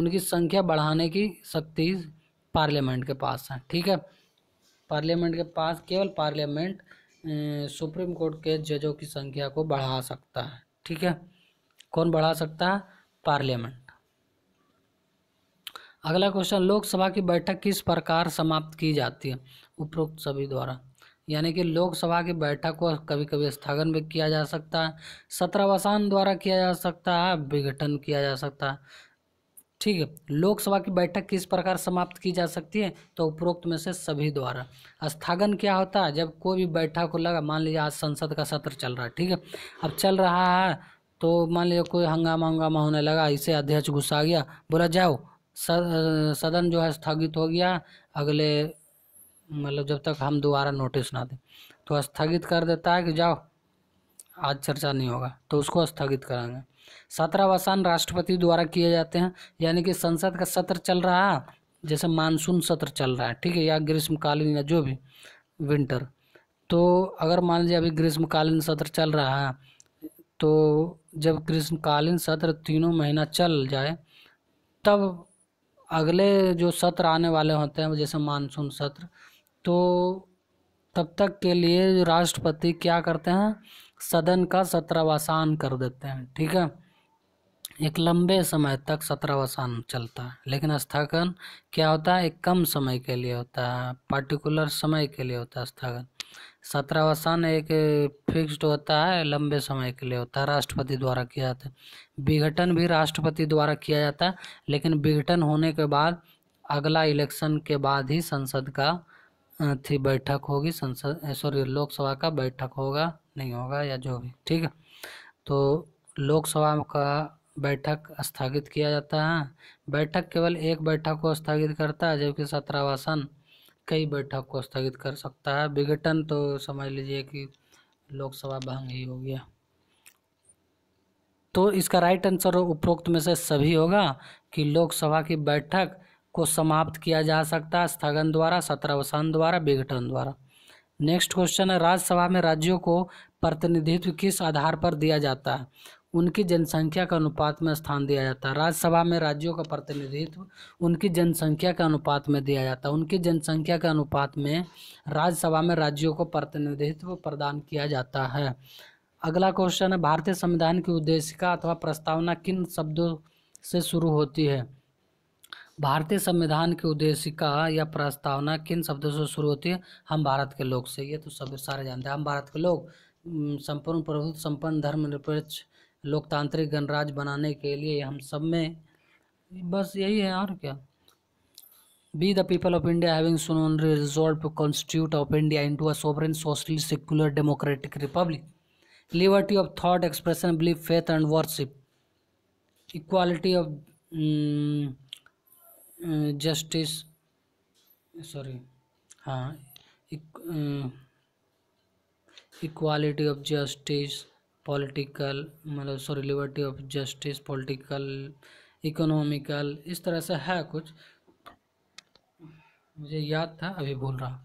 उनकी संख्या बढ़ाने की शक्ति पार्लियामेंट के पास है ठीक है पार्लियामेंट के पास केवल पार्लियामेंट अं, सुप्रीम कोर्ट के जजों की संख्या को बढ़ा सकता है ठीक है कौन बढ़ा सकता है पार्लियामेंट अगला क्वेश्चन लोकसभा की बैठक किस प्रकार समाप्त की जाती है उपरोक्त सभी द्वारा यानी कि लोकसभा की बैठक को कभी कभी स्थगन भी किया जा सकता है सत्रावसान द्वारा किया जा सकता है विघटन किया जा सकता है ठीक है लोकसभा की बैठक किस प्रकार समाप्त की जा सकती है तो उपरोक्त में से सभी द्वारा स्थगन क्या होता है जब कोई भी बैठक को लगा मान लीजिए आज संसद का सत्र चल रहा है ठीक है अब चल रहा है तो मान लीजिए कोई हंगामा हंगामा होने लगा इसे अध्यक्ष गुस्सा गया बोला जाओ सदन जो है स्थगित हो गया अगले मतलब जब तक हम दोबारा नोटिस ना दें तो स्थगित कर देता है कि जाओ आज चर्चा नहीं होगा तो उसको स्थगित करेंगे सत्रावसान राष्ट्रपति द्वारा किए जाते हैं यानी कि संसद का सत्र चल रहा है जैसे मानसून सत्र चल रहा है ठीक है या ग्रीष्मकालीन या जो भी विंटर तो अगर मान लीजिए अभी ग्रीष्मकालीन सत्र चल रहा है तो जब ग्रीष्मकालीन सत्र तीनों महीना चल जाए तब अगले जो सत्र आने वाले होते हैं जैसे मानसून सत्र तो तब तक के लिए राष्ट्रपति क्या करते हैं सदन का सत्रावसान कर देते हैं ठीक है एक लंबे समय तक सत्रावसान चलता है लेकिन स्थगन क्या होता है एक कम समय के लिए होता है पर्टिकुलर समय के लिए होता है स्थगन सत्रावसान एक फिक्स्ड होता है लंबे समय के लिए होता है राष्ट्रपति द्वारा किया जाता है विघटन भी राष्ट्रपति द्वारा किया जाता है लेकिन विघटन होने के बाद अगला इलेक्शन के बाद ही संसद का थी बैठक होगी संसद सॉरी लोकसभा का बैठक होगा नहीं होगा या जो भी ठीक है तो लोकसभा का बैठक स्थगित किया जाता है बैठक केवल एक बैठक को स्थगित करता है जबकि सत्रावासन कई बैठक को स्थगित कर सकता है विघटन तो समझ लीजिए कि लोकसभा भंग ही हो गया तो इसका राइट आंसर उपरोक्त में से सभी होगा कि लोकसभा की बैठक को समाप्त किया जा सकता है स्थगन द्वारा सत्रावसान द्वारा विघटन द्वारा नेक्स्ट क्वेश्चन है राज्यसभा में राज्यों को प्रतिनिधित्व किस आधार पर दिया जाता है उनकी जनसंख्या के अनुपात में स्थान दिया जाता है राज्यसभा में राज्यों का प्रतिनिधित्व उनकी जनसंख्या के अनुपात में दिया जाता है उनकी जनसंख्या के अनुपात में राज्यसभा में राज्यों को प्रतिनिधित्व प्रदान किया जाता है अगला क्वेश्चन है भारतीय संविधान की उद्देशिका अथवा प्रस्तावना किन शब्दों से शुरू होती है भारतीय संविधान की उद्देशिका या प्रस्तावना किन शब्दों से शुरू होती है हम भारत के लोग से ये तो सब सारे जानते हैं हम भारत के लोग संपूर्ण प्रभुत्व संपन्न धर्मनिरपेक्ष लोकतांत्रिक गणराज्य बनाने के लिए हम सब में बस यही है और क्या we the people of India having solemnly resolve to constitute of India to a sovereign socialist secular democratic republic liberty of thought expression belief faith and worship equality of justice sorry हाँ equality of justice political मतलब sorry liberty of justice political economical इस तरह से है कुछ मुझे याद था अभी भूल रहा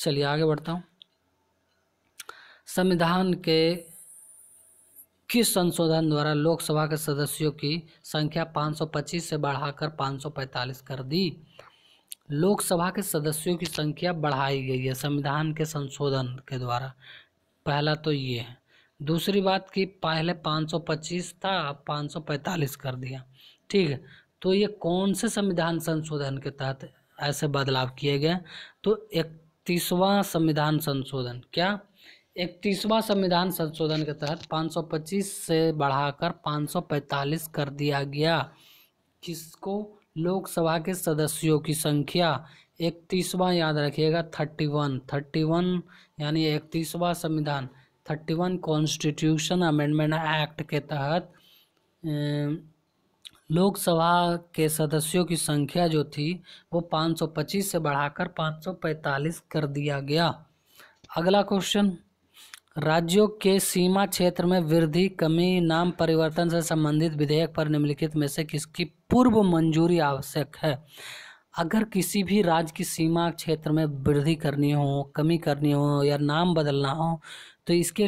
चलिए आगे बढ़ता हूँ संविधान के किस संशोधन द्वारा लोकसभा के सदस्यों की संख्या 525 से बढ़ाकर 545 कर दी लोकसभा के सदस्यों की संख्या बढ़ाई गई है संविधान के संशोधन के द्वारा पहला तो ये है दूसरी बात कि पहले 525 था अब 545 कर दिया ठीक है तो ये कौन से संविधान संशोधन के तहत ऐसे बदलाव किए गए तो इकतीसवां संविधान संशोधन क्या इकतीसवां संविधान संशोधन के तहत 525 से बढ़ाकर 545 कर दिया गया किसको लोकसभा के सदस्यों की संख्या इकतीसवां याद रखिएगा 31 31 यानी इकतीसवां संविधान 31 कॉन्स्टिट्यूशन अमेंडमेंट एक्ट के तहत लोकसभा के सदस्यों की संख्या जो थी वो 525 से बढ़ाकर 545 कर दिया गया अगला क्वेश्चन राज्यों के सीमा क्षेत्र में वृद्धि कमी नाम परिवर्तन से संबंधित विधेयक पर निम्नलिखित में से किसकी पूर्व मंजूरी आवश्यक है अगर किसी भी राज्य की सीमा क्षेत्र में वृद्धि करनी हो कमी करनी हो या नाम बदलना हो तो इसके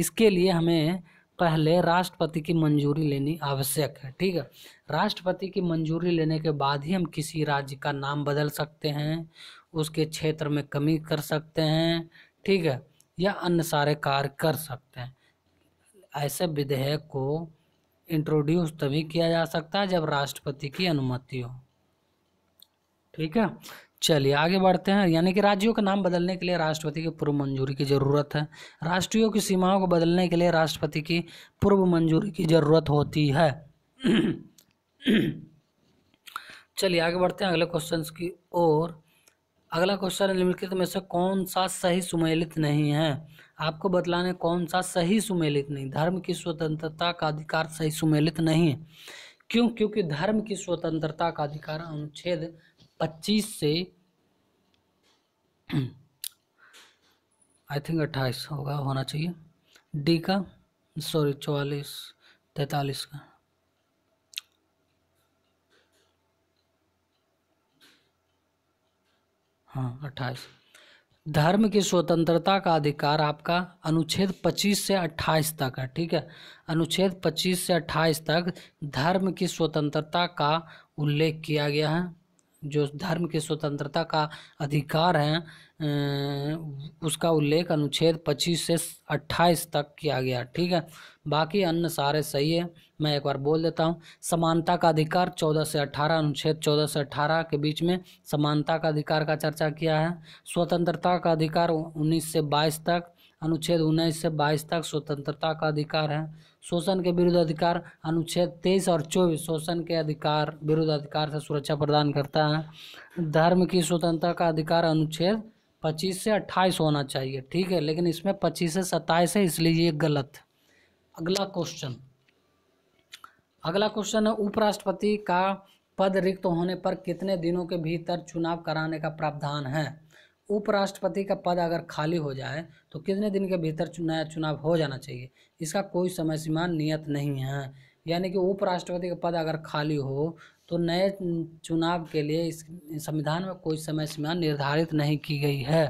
इसके लिए हमें पहले राष्ट्रपति की मंजूरी लेनी आवश्यक है ठीक है राष्ट्रपति की मंजूरी लेने के बाद ही हम किसी राज्य का नाम बदल सकते हैं उसके क्षेत्र में कमी कर सकते हैं ठीक है या अन्य सारे कार्य कर सकते हैं ऐसे विधेयक को इंट्रोड्यूस तभी किया जा सकता है जब राष्ट्रपति की अनुमति हो ठीक है चलिए आगे बढ़ते हैं यानी कि राज्यों का नाम बदलने के लिए राष्ट्रपति की पूर्व मंजूरी की ज़रूरत है राष्ट्रियों की सीमाओं को बदलने के लिए राष्ट्रपति की पूर्व मंजूरी की ज़रूरत होती है (clears throat) चलिए आगे बढ़ते हैं अगले क्वेश्चन की ओर अगला क्वेश्चन निम्नलिखित में से कौन सा सही सुमेलित नहीं है आपको बतलाने कौन सा सही सुमेलित नहीं धर्म की स्वतंत्रता का अधिकार सही सुमेलित नहीं है क्यों क्योंकि धर्म की स्वतंत्रता का अधिकार अनुच्छेद 25 से आई थिंक 28 होगा होना चाहिए डी का सॉरी चौवालीस तैतालीस का हाँ अट्ठाईस धर्म की स्वतंत्रता का अधिकार आपका अनुच्छेद 25 से 28 तक है ठीक है अनुच्छेद 25 से 28 तक धर्म की स्वतंत्रता का उल्लेख किया गया है जो धर्म की स्वतंत्रता का अधिकार है उसका उल्लेख अनुच्छेद 25 से 28 तक किया गया ठीक है बाकी अन्य सारे सही है मैं एक बार बोल देता हूँ समानता का अधिकार 14 से 18 अनुच्छेद 14 से 18 के बीच में समानता का अधिकार का चर्चा किया है स्वतंत्रता का अधिकार 19 से 22 तक अनुच्छेद 19 से 22 तक स्वतंत्रता का अधिकार है शोषण के विरुद्ध अधिकार अनुच्छेद तेईस और चौबीस शोषण के अधिकार विरुद्ध अधिकार से सुरक्षा प्रदान करता है धर्म की स्वतंत्रता का अधिकार अनुच्छेद पच्चीस से अट्ठाईस होना चाहिए ठीक है लेकिन इसमें पच्चीस से सत्ताईस है इसलिए ये गलत अगला क्वेश्चन अगला क्वेश्चन है उपराष्ट्रपति का पद रिक्त होने पर कितने दिनों के भीतर चुनाव कराने का प्रावधान है उपराष्ट्रपति का पद अगर खाली हो जाए तो कितने दिन के भीतर नया चुनाव हो जाना चाहिए इसका कोई समय सीमा नियत नहीं है यानी कि उपराष्ट्रपति का पद अगर खाली हो तो नए चुनाव के लिए इस संविधान में कोई समय सीमा निर्धारित नहीं की गई है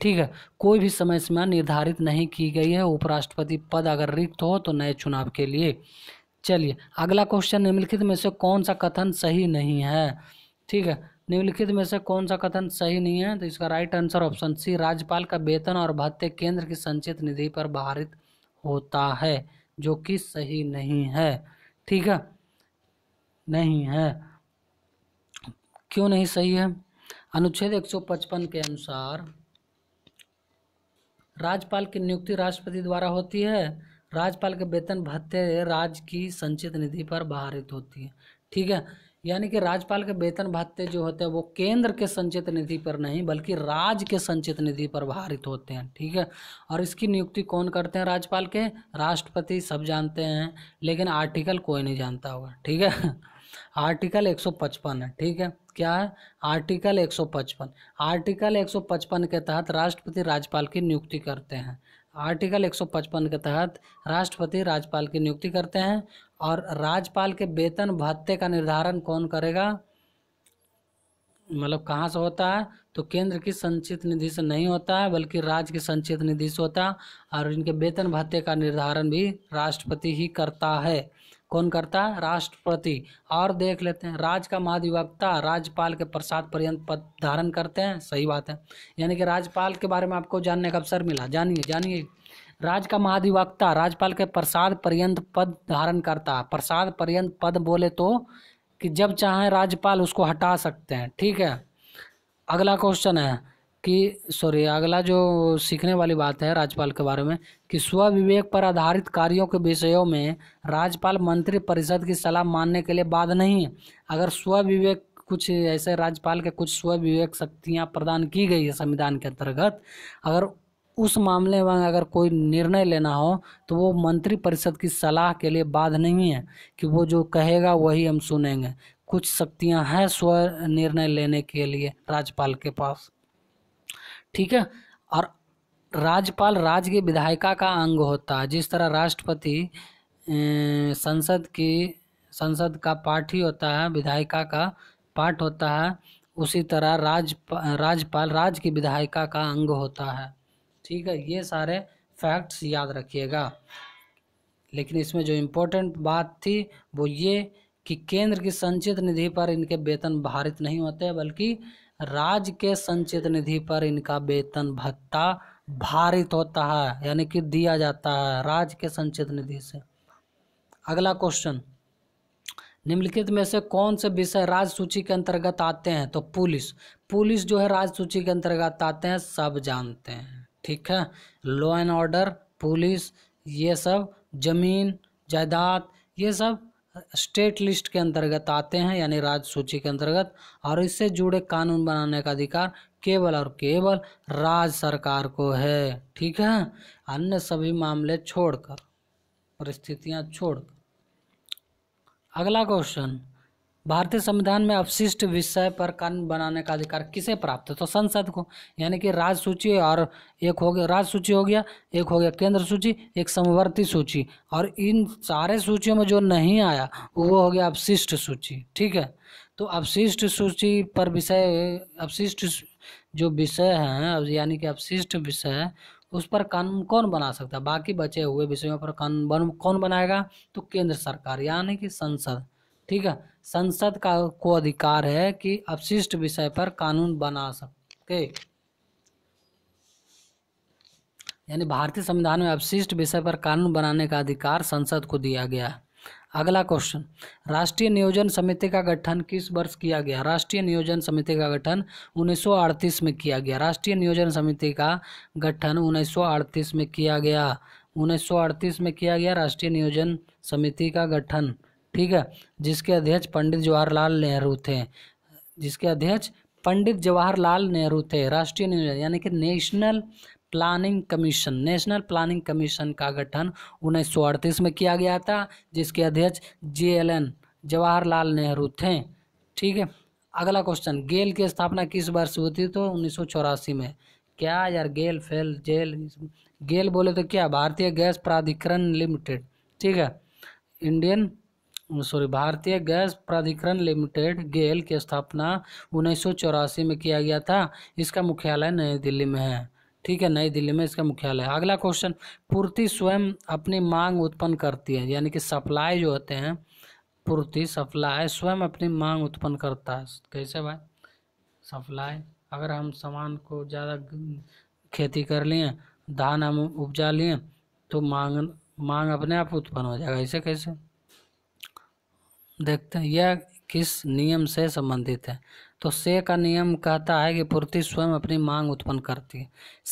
ठीक है कोई भी समय सीमा निर्धारित नहीं की गई है उपराष्ट्रपति पद अगर रिक्त हो तो नए चुनाव के लिए चलिए अगला क्वेश्चन निम्नलिखित में से कौन सा कथन सही नहीं है ठीक है निम्नलिखित में से कौन सा कथन सही नहीं है तो इसका राइट आंसर ऑप्शन सी राज्यपाल का वेतन और भत्ते केंद्र की संचित निधि पर भारित होता है जो कि सही नहीं है ठीक है नहीं है क्यों नहीं सही है अनुच्छेद 155 के अनुसार राज्यपाल की नियुक्ति राष्ट्रपति द्वारा होती है राज्यपाल के वेतन भत्ते राज्य की संचित निधि पर भारित होती है ठीक है यानी कि राज्यपाल के वेतन भत्ते जो होते हैं वो केंद्र के संचित निधि पर नहीं बल्कि राज्य के संचित निधि पर भारित होते हैं ठीक है और इसकी नियुक्ति कौन करते हैं राज्यपाल के राष्ट्रपति सब जानते हैं लेकिन आर्टिकल कोई नहीं जानता होगा ठीक है आर्टिकल 155 है ठीक है क्या है आर्टिकल 155 आर्टिकल 155 के तहत राष्ट्रपति राज्यपाल की नियुक्ति करते हैं आर्टिकल 155 के तहत राष्ट्रपति राज्यपाल की नियुक्ति करते हैं और राज्यपाल के वेतन भत्ते का निर्धारण कौन करेगा मतलब कहाँ से होता है तो केंद्र की संचित निधि से नहीं होता है बल्कि राज्य की संचित निधि से होता है और इनके वेतन भत्ते का निर्धारण भी राष्ट्रपति ही करता है कौन करता है राष्ट्रपति और देख लेते हैं राज्य का महाधिवक्ता राज्यपाल के प्रसाद पर्यंत पद धारण करते हैं सही बात है यानी कि राज्यपाल के बारे में आपको जानने का अवसर मिला जानिए जानिए राज्य का महाधिवक्ता राज्यपाल के प्रसाद पर्यंत पद धारण करता है प्रसाद पर्यंत पद बोले तो कि जब चाहें राज्यपाल उसको हटा सकते हैं ठीक है अगला क्वेश्चन है कि सॉरी अगला जो सीखने वाली बात है राज्यपाल के बारे में कि स्व विवेक पर आधारित कार्यों के विषयों में राज्यपाल मंत्री परिषद की सलाह मानने के लिए बाध नहीं है अगर स्व विवेक कुछ ऐसे राज्यपाल के कुछ स्व विवेक शक्तियाँ प्रदान की गई है संविधान के अंतर्गत अगर उस मामले में अगर कोई निर्णय लेना हो तो वो मंत्रिपरिषद की सलाह के लिए बाध नहीं है कि वो जो कहेगा वही हम सुनेंगे कुछ शक्तियां हैं स्व निर्णय लेने के लिए राज्यपाल के पास ठीक है और राज्यपाल राज्य की विधायिका का अंग होता है जिस तरह राष्ट्रपति संसद की संसद का पाठ ही होता है विधायिका का पाठ होता है उसी तरह राज राज्यपाल राज्य की विधायिका का अंग होता है ठीक है ये सारे फैक्ट्स याद रखिएगा लेकिन इसमें जो इम्पोर्टेंट बात थी वो ये कि केंद्र की संचित निधि पर इनके वेतन भारित नहीं होते बल्कि राज्य के संचित निधि पर इनका वेतन भत्ता भारित होता है यानी कि दिया जाता है राज्य के संचित निधि से अगला क्वेश्चन निम्नलिखित में से कौन से विषय राज्य सूची के अंतर्गत आते हैं तो पुलिस पुलिस जो है राज्य सूची के अंतर्गत आते हैं सब जानते हैं ठीक है लॉ एंड ऑर्डर पुलिस ये सब जमीन जायदाद ये सब स्टेट लिस्ट के अंतर्गत आते हैं यानी राज्य सूची के अंतर्गत और इससे जुड़े कानून बनाने का अधिकार केवल और केवल राज्य सरकार को है ठीक है अन्य सभी मामले छोड़कर परिस्थितियां छोड़कर अगला क्वेश्चन भारतीय संविधान में अवशिष्ट विषय पर कानून बनाने का अधिकार किसे प्राप्त है तो संसद को यानी कि राज्य सूची और एक हो गया राज सूची हो गया एक हो गया केंद्र सूची एक समवर्ती सूची और इन सारे सूचियों में जो नहीं आया वो हो गया अवशिष्ट सूची ठीक है तो अवशिष्ट सूची पर विषय अवशिष्ट जो विषय हैं यानी कि अवशिष्ट विषय उस पर कानून कौन बना सकता है बाकी बचे हुए विषयों पर कानून बन कौन बनाएगा तो केंद्र सरकार यानी कि संसद ठीक है संसद का को अधिकार है कि अपशिष्ट विषय पर कानून बना सके यानी भारतीय संविधान में अपशिष्ट विषय पर कानून बनाने का अधिकार संसद को दिया गया है अगला क्वेश्चन राष्ट्रीय नियोजन समिति का गठन किस वर्ष किया गया राष्ट्रीय नियोजन समिति का गठन उन्नीस में किया गया राष्ट्रीय नियोजन समिति का गठन उन्नीस में किया गया उन्नीस में किया गया राष्ट्रीय नियोजन समिति का गठन ठीक है जिसके अध्यक्ष पंडित जवाहरलाल नेहरू थे जिसके अध्यक्ष पंडित जवाहरलाल नेहरू थे राष्ट्रीय यानी कि national planning commission national planning commission का गठन उन्नीस में किया गया था जिसके अध्यक्ष J L N Jawaharlal Nehru थे ठीक है अगला क्वेश्चन गेल की स्थापना किस वर्ष हुई थी तो उन्नीस में क्या यार गेल फेल जेल गेल बोले तो क्या भारतीय गैस प्राधिकरण लिमिटेड ठीक है इंडियन सॉरी भारतीय गैस प्राधिकरण लिमिटेड गेल की स्थापना उन्नीस में किया गया था इसका मुख्यालय नई दिल्ली में है ठीक है नई दिल्ली में इसका मुख्यालय अगला क्वेश्चन पूर्ति स्वयं अपनी मांग उत्पन्न करती है यानी कि सप्लाई जो होते हैं पूर्ति सप्लाई स्वयं अपनी मांग उत्पन्न करता है कैसे भाई सप्लाई अगर हम सामान को ज़्यादा खेती कर लिए धान हम उपजा लिए तो मांग मांग अपने आप उत्पन्न हो जाएगा ऐसे कैसे देखते हैं यह किस नियम से संबंधित है तो से का नियम कहता है कि पूर्ति स्वयं अपनी मांग उत्पन्न करती है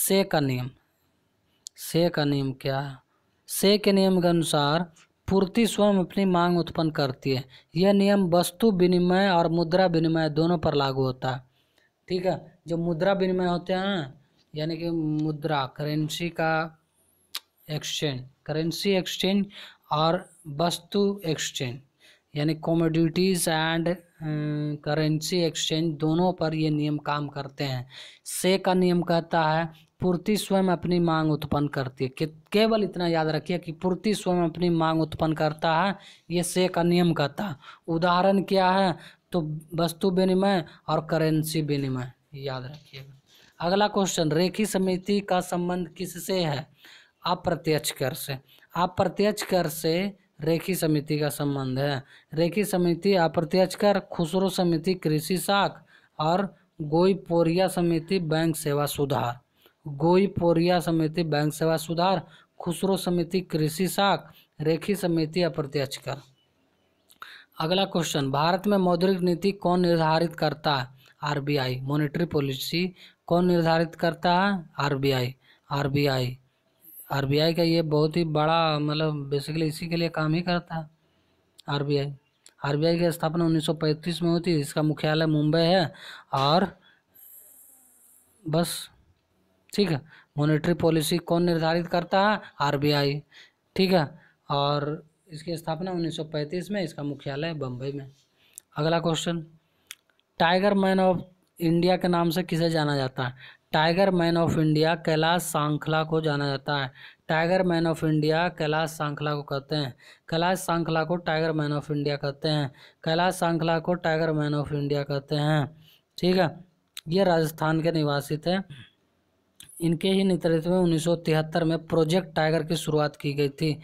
से का नियम से का नियम क्या है से के नियम के अनुसार पूर्ति स्वयं अपनी मांग उत्पन्न करती है यह नियम वस्तु विनिमय और मुद्रा विनिमय दोनों पर लागू होता है ठीक है जो मुद्रा विनिमय होते हैं यानी कि मुद्रा करेंसी का एक्सचेंज करेंसी एक्सचेंज और वस्तु एक्सचेंज यानी कॉमोडिटीज़ एंड करेंसी एक्सचेंज दोनों पर ये नियम काम करते हैं से का नियम कहता है पूर्ति स्वयं अपनी मांग उत्पन्न करती है केवल इतना याद रखिए कि पूर्ति स्वयं अपनी मांग उत्पन्न करता है ये से का नियम कहता है उदाहरण क्या है तो वस्तु विनिमय और करेंसी विनिमय याद रखिएगा अगला क्वेश्चन रेखी समिति का संबंध किससे है अप्रत्यक्ष कर से अप्रत्यक्ष कर से रेखी समिति का संबंध है रेखी समिति अप्रत्यक्ष कर खुसरो समिति कृषि साख और गोईपोरिया समिति बैंक सेवा सुधार गोईपोरिया समिति बैंक सेवा सुधार खुसरो समिति कृषि साख रेखी समिति अप्रत्यक्ष कर अगला क्वेश्चन भारत में मौद्रिक नीति कौन निर्धारित करता है आरबीआई मॉनेटरी पॉलिसी कौन निर्धारित करता है आरबीआई आरबीआई आर का ये बहुत ही बड़ा मतलब बेसिकली इसी के लिए काम ही करता है बी आई की स्थापना 1935 में हुई थी इसका मुख्यालय मुंबई है और बस ठीक है मॉनेटरी पॉलिसी कौन निर्धारित करता है आई ठीक है और इसकी स्थापना 1935 में इसका मुख्यालय बम्बई में अगला question tiger man of India के नाम से किसे जाना जाता है tiger man of India Kailash Sankhala को जाना जाता है tiger man of India Kailash Sankhala को कहते हैं कैलाश सांखला को टाइगर मैन ऑफ इंडिया कहते हैं कैलाश सांखला को टाइगर मैन ऑफ इंडिया कहते हैं ठीक है ये राजस्थान के निवासी थे इनके ही नेतृत्व में 1973 में प्रोजेक्ट टाइगर की शुरुआत की गई थी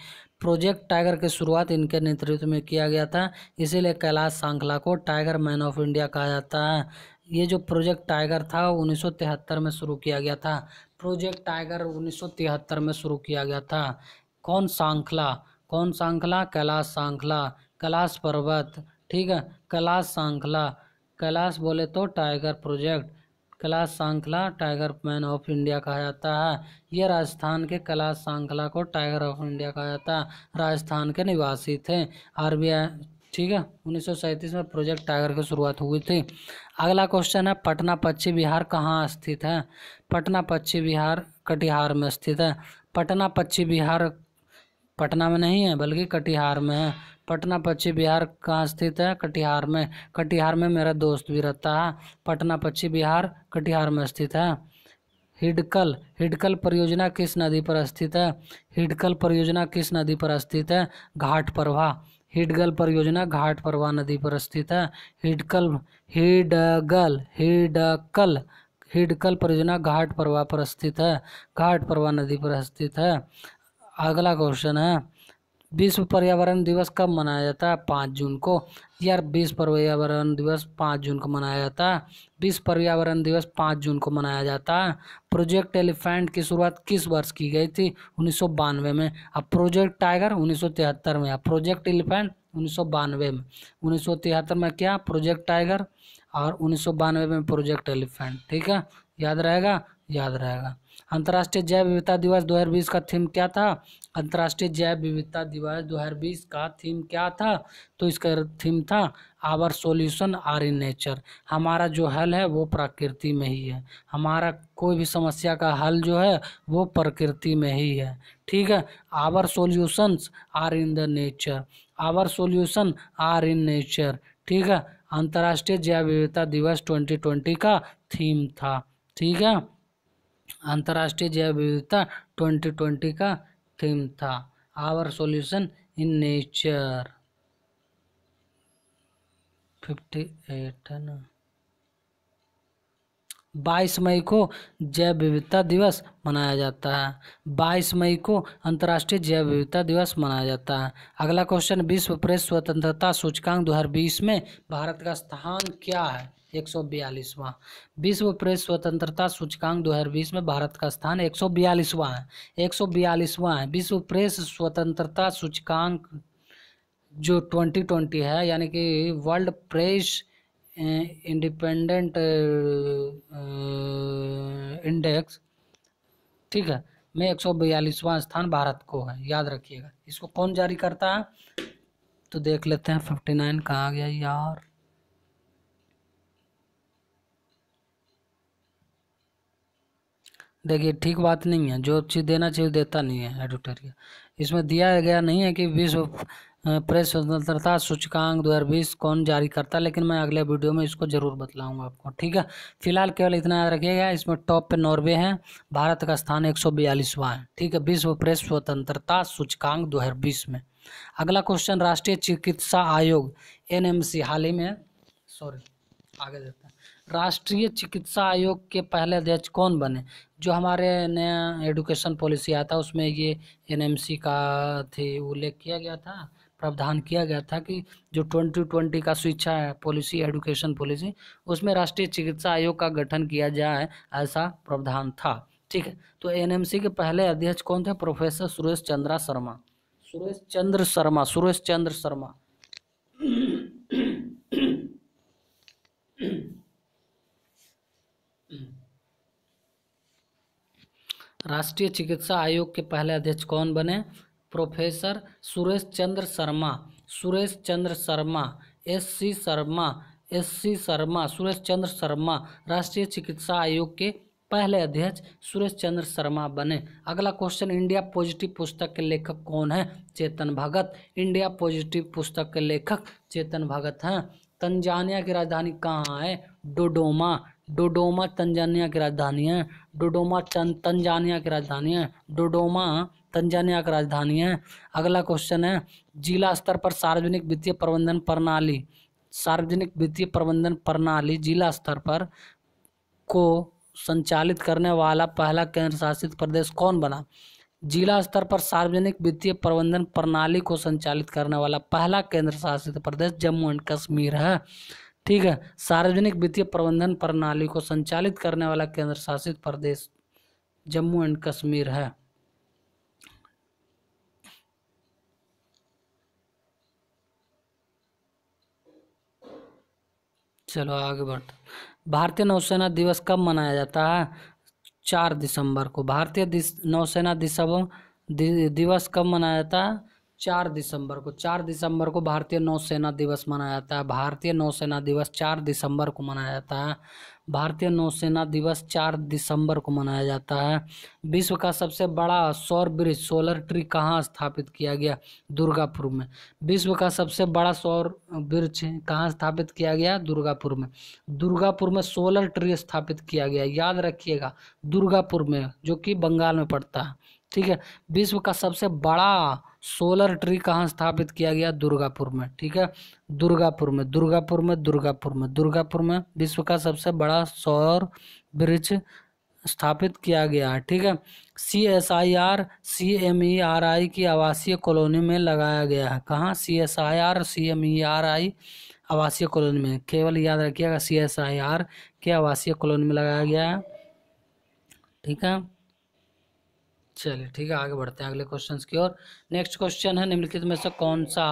प्रोजेक्ट टाइगर की शुरुआत इनके नेतृत्व में किया गया था इसीलिए कैलाश सांखला को टाइगर मैन ऑफ इंडिया कहा जाता है ये जो प्रोजेक्ट टाइगर था तिहत्तर में शुरू किया गया था प्रोजेक्ट टाइगर तिहत्तर में शुरू किया गया था कौन सांखला कौन सांखला कैलाश सांखला कैलाश पर्वत ठीक है कैलाश सांखला कैलाश बोले तो tiger project Kailash Sankhala tiger man of India कहा जाता है ये राजस्थान के कैलाश सांखला को टाइगर ऑफ इंडिया कहा जाता है राजस्थान के निवासी थे आरबीआई ठीक है उन्नीस में प्रोजेक्ट टाइगर की शुरुआत हुई थी अगला क्वेश्चन है पटना पश्चिम बिहार कहाँ स्थित है पटना पश्चिम बिहार कटिहार में स्थित है पटना पश्चिम बिहार पटना में नहीं है बल्कि कटिहार में है पटना पश्चिम बिहार कहाँ स्थित है कटिहार में कटिहार में मेरा दोस्त भी रहता है पटना पश्चिम बिहार कटिहार में स्थित है हिडकल हिडकल परियोजना किस नदी पर स्थित है हिडकल परियोजना किस नदी पर स्थित है घाट प्रभा हिडगल परियोजना घाट परवा नदी पर स्थित है हिडकल हिडगल हिडकल हिडकल परियोजना घाट परवा पर स्थित है घाट परवा नदी पर स्थित है अगला क्वेश्चन है विश्व पर्यावरण दिवस कब मनाया जाता है पाँच जून को यार विश्व पर्यावरण दिवस पाँच जून को मनाया जाता है विश्व पर्यावरण दिवस पाँच जून को मनाया जाता है प्रोजेक्ट एलिफेंट की शुरुआत किस वर्ष की गई थी उन्नीस में अब प्रोजेक्ट टाइगर उन्नीस में अब प्रोजेक्ट एलिफेंट उन्नीस में उन्नीस में क्या प्रोजेक्ट टाइगर और उन्नीस में प्रोजेक्ट एलिफेंट ठीक है याद रहेगा याद रहेगा अंतर्राष्ट्रीय जैव विविधता दिवस 2020 का थीम क्या था अंतर्राष्ट्रीय जैव विविधता दिवस 2020 का थीम क्या था तो इसका थीम था our solution are in nature हमारा जो हल है वो प्रकृति में ही है हमारा कोई भी समस्या का हल जो है वो प्रकृति में ही है ठीक है our solutions are in the nature our solution are in nature ठीक है अंतर्राष्ट्रीय जैव विविधता दिवस 2020 का थीम था ठीक है अंतर्राष्ट्रीय जैव विविधता 2020 का थीम था our solution in nature fifty eight है ना बाईस मई को जैव विविधता दिवस मनाया जाता है बाईस मई को अंतर्राष्ट्रीय जैव विविधता दिवस मनाया जाता है अगला क्वेश्चन विश्व प्रेस स्वतंत्रता सूचकांक 2020 में भारत का स्थान क्या है एक सौ बयालीसवां विश्व प्रेस स्वतंत्रता सूचकांक 2020 में भारत का स्थान एक सौ बयालीसवां है एक सौ बयालीसवा है विश्व प्रेस स्वतंत्रता सूचकांक जो 2020 है यानी कि वर्ल्ड प्रेस इंडिपेंडेंट इंडेक्स ठीक है में एक सौ बयालीसवां स्थान भारत को है याद रखिएगा इसको कौन जारी करता है तो देख लेते हैं फिफ्टी नाइन कहाँ गया यार देखिए ठीक बात नहीं है जो चीज़ देना चाहिए देता नहीं है एडिटोरियल इसमें दिया गया नहीं है कि विश्व प्रेस स्वतंत्रता सूचकांक 2020 कौन जारी करता है लेकिन मैं अगले वीडियो में इसको ज़रूर बतलाऊंगा आपको ठीक है फिलहाल केवल इतना याद रखिएगा इसमें टॉप पे नॉर्वे है भारत का स्थान एक सौ है ठीक है विश्व प्रेस स्वतंत्रता सूचकांक बीस में अगला क्वेश्चन राष्ट्रीय चिकित्सा आयोग सी हाल ही में सॉरी आगे देते राष्ट्रीय चिकित्सा आयोग के पहले अध्यक्ष कौन बने जो हमारे नया एडुकेशन पॉलिसी आया था उसमें ये एनएमसी का थे उल्लेख किया गया था प्रावधान किया गया था कि जो ट्वेंटी ट्वेंटी का शिक्षा पॉलिसी एडुकेशन पॉलिसी उसमें राष्ट्रीय चिकित्सा आयोग का गठन किया जाए ऐसा प्रावधान था ठीक है तो एनएमसी के पहले अध्यक्ष कौन थे प्रोफेसर सुरेश चंद्रा शर्मा सुरेश चंद्र शर्मा सुरेश चंद्र शर्मा राष्ट्रीय चिकित्सा आयोग के पहले अध्यक्ष कौन बने professor Suresh Chandra Sharma Suresh Chandra Sharma S C Sharma S C Sharma Suresh Chandra Sharma राष्ट्रीय चिकित्सा आयोग के पहले अध्यक्ष सुरेश चंद्र शर्मा बने अगला क्वेश्चन इंडिया पॉजिटिव पुस्तक के लेखक कौन है चेतन भगत इंडिया पॉजिटिव पुस्तक के लेखक चेतन भगत हैं तंजानिया की राजधानी कहाँ है डोडोमा डोडोमा तंजानिया की राजधानी है डोडोमा तंजानिया की राजधानी है डोडोमा तंजानिया की राजधानी है अगला क्वेश्चन है जिला स्तर पर सार्वजनिक वित्तीय प्रबंधन प्रणाली सार्वजनिक वित्तीय प्रबंधन प्रणाली जिला स्तर पर को संचालित करने वाला पहला केंद्र शासित प्रदेश कौन बना जिला स्तर पर सार्वजनिक वित्तीय प्रबंधन प्रणाली को संचालित करने वाला पहला केंद्र शासित प्रदेश जम्मू एंड कश्मीर है ठीक है सार्वजनिक वित्तीय प्रबंधन प्रणाली को संचालित करने वाला केंद्र शासित प्रदेश जम्मू एंड कश्मीर है चलो आगे बढ़ते भारतीय नौसेना दिवस कब मनाया जाता है चार दिसंबर को भारतीय दिस, नौसेना दिवस दिवस कब मनाया जाता है चार दिसंबर को चार दिसंबर को भारतीय नौसेना दिवस मनाया जाता है भारतीय नौसेना दिवस चार दिसंबर को मनाया जाता है भारतीय नौसेना दिवस चार दिसंबर को मनाया जाता है विश्व का सबसे बड़ा सौर ब्रिज सोलर ट्री कहाँ स्थापित किया गया दुर्गापुर में विश्व का सबसे बड़ा सौर ब्रिज कहाँ स्थापित किया गया दुर्गापुर में दुर्गापुर में सोलर ट्री स्थापित किया गया याद रखिएगा दुर्गापुर में जो कि बंगाल में पड़ता है ठीक है विश्व का सबसे बड़ा सोलर ट्री कहाँ स्थापित किया गया दुर्गापुर में ठीक है दुर्गापुर में दुर्गापुर में दुर्गापुर में दुर्गापुर में विश्व का सबसे बड़ा सौर वृक्ष स्थापित किया गया है ठीक है C S I R C M E R I की आवासीय कॉलोनी में लगाया गया है कहाँ C S I R C M E R I आवासीय कॉलोनी में केवल याद रखिएगा सी एस आई आर के आवासीय कॉलोनी में लगाया गया है ठीक है चलिए ठीक है आगे बढ़ते हैं अगले क्वेश्चन की ओर नेक्स्ट क्वेश्चन है निम्नलिखित में से कौन सा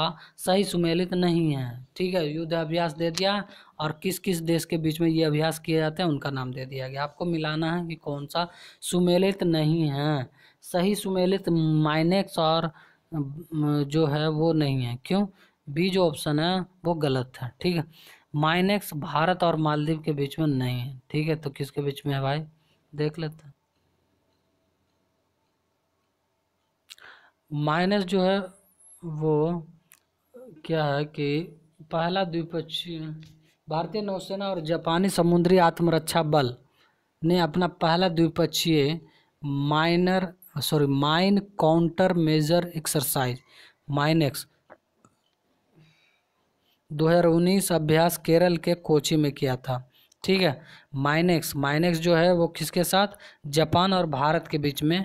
सही सुमेलित नहीं है ठीक है युद्ध अभ्यास दे दिया और किस किस देश के बीच में ये अभ्यास किए जाते हैं उनका नाम दे दिया गया आपको मिलाना है कि कौन सा सुमेलित नहीं है सही सुमेलित माइनेक्स और जो है वो नहीं है क्यों बी जो ऑप्शन है वो गलत है ठीक है माइनेक्स भारत और मालदीव के बीच में नहीं है ठीक है तो किसके बीच में है भाई देख लेते हैं माइनस जो है वो क्या है कि पहला द्विपक्षीय भारतीय नौसेना और जापानी समुद्री आत्मरक्षा बल ने अपना पहला द्विपक्षीय minor sorry mine counter major exercise Minex 2019 अभ्यास केरल के कोची में किया था ठीक है माइनेक्स माइनेक्स जो है वो किसके साथ जापान और भारत के बीच में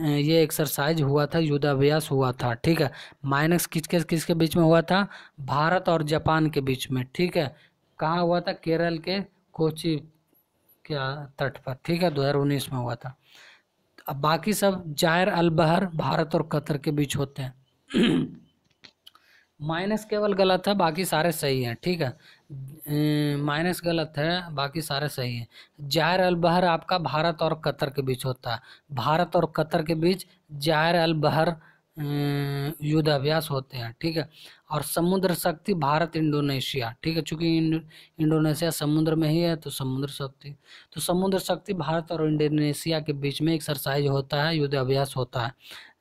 ये एक्सरसाइज हुआ था युद्धाभ्यास हुआ था ठीक है माइनस किसके किसके बीच में हुआ था भारत और जापान के बीच में ठीक है कहाँ हुआ था केरल के कोची क्या तट पर ठीक है उन्नीस में हुआ था अब बाकी सब जायर अलबहर भारत और कतर के बीच होते हैं (clears throat) माइनस केवल गलत है बाकी सारे सही हैं ठीक है माइनस गलत है बाकी सारे सही हैं जाहिर अल बहर आपका भारत और कतर के बीच होता है भारत और कतर के बीच जाहिर अल बहर युद्ध अभ्यास होते हैं ठीक है और समुद्र शक्ति भारत इंडोनेशिया ठीक है चूंकि इंडोनेशिया समुद्र में ही है तो समुद्र शक्ति तो समुद्र शक्ति भारत और इंडोनेशिया के बीच में एक्सरसाइज होता है युद्ध अभ्यास होता है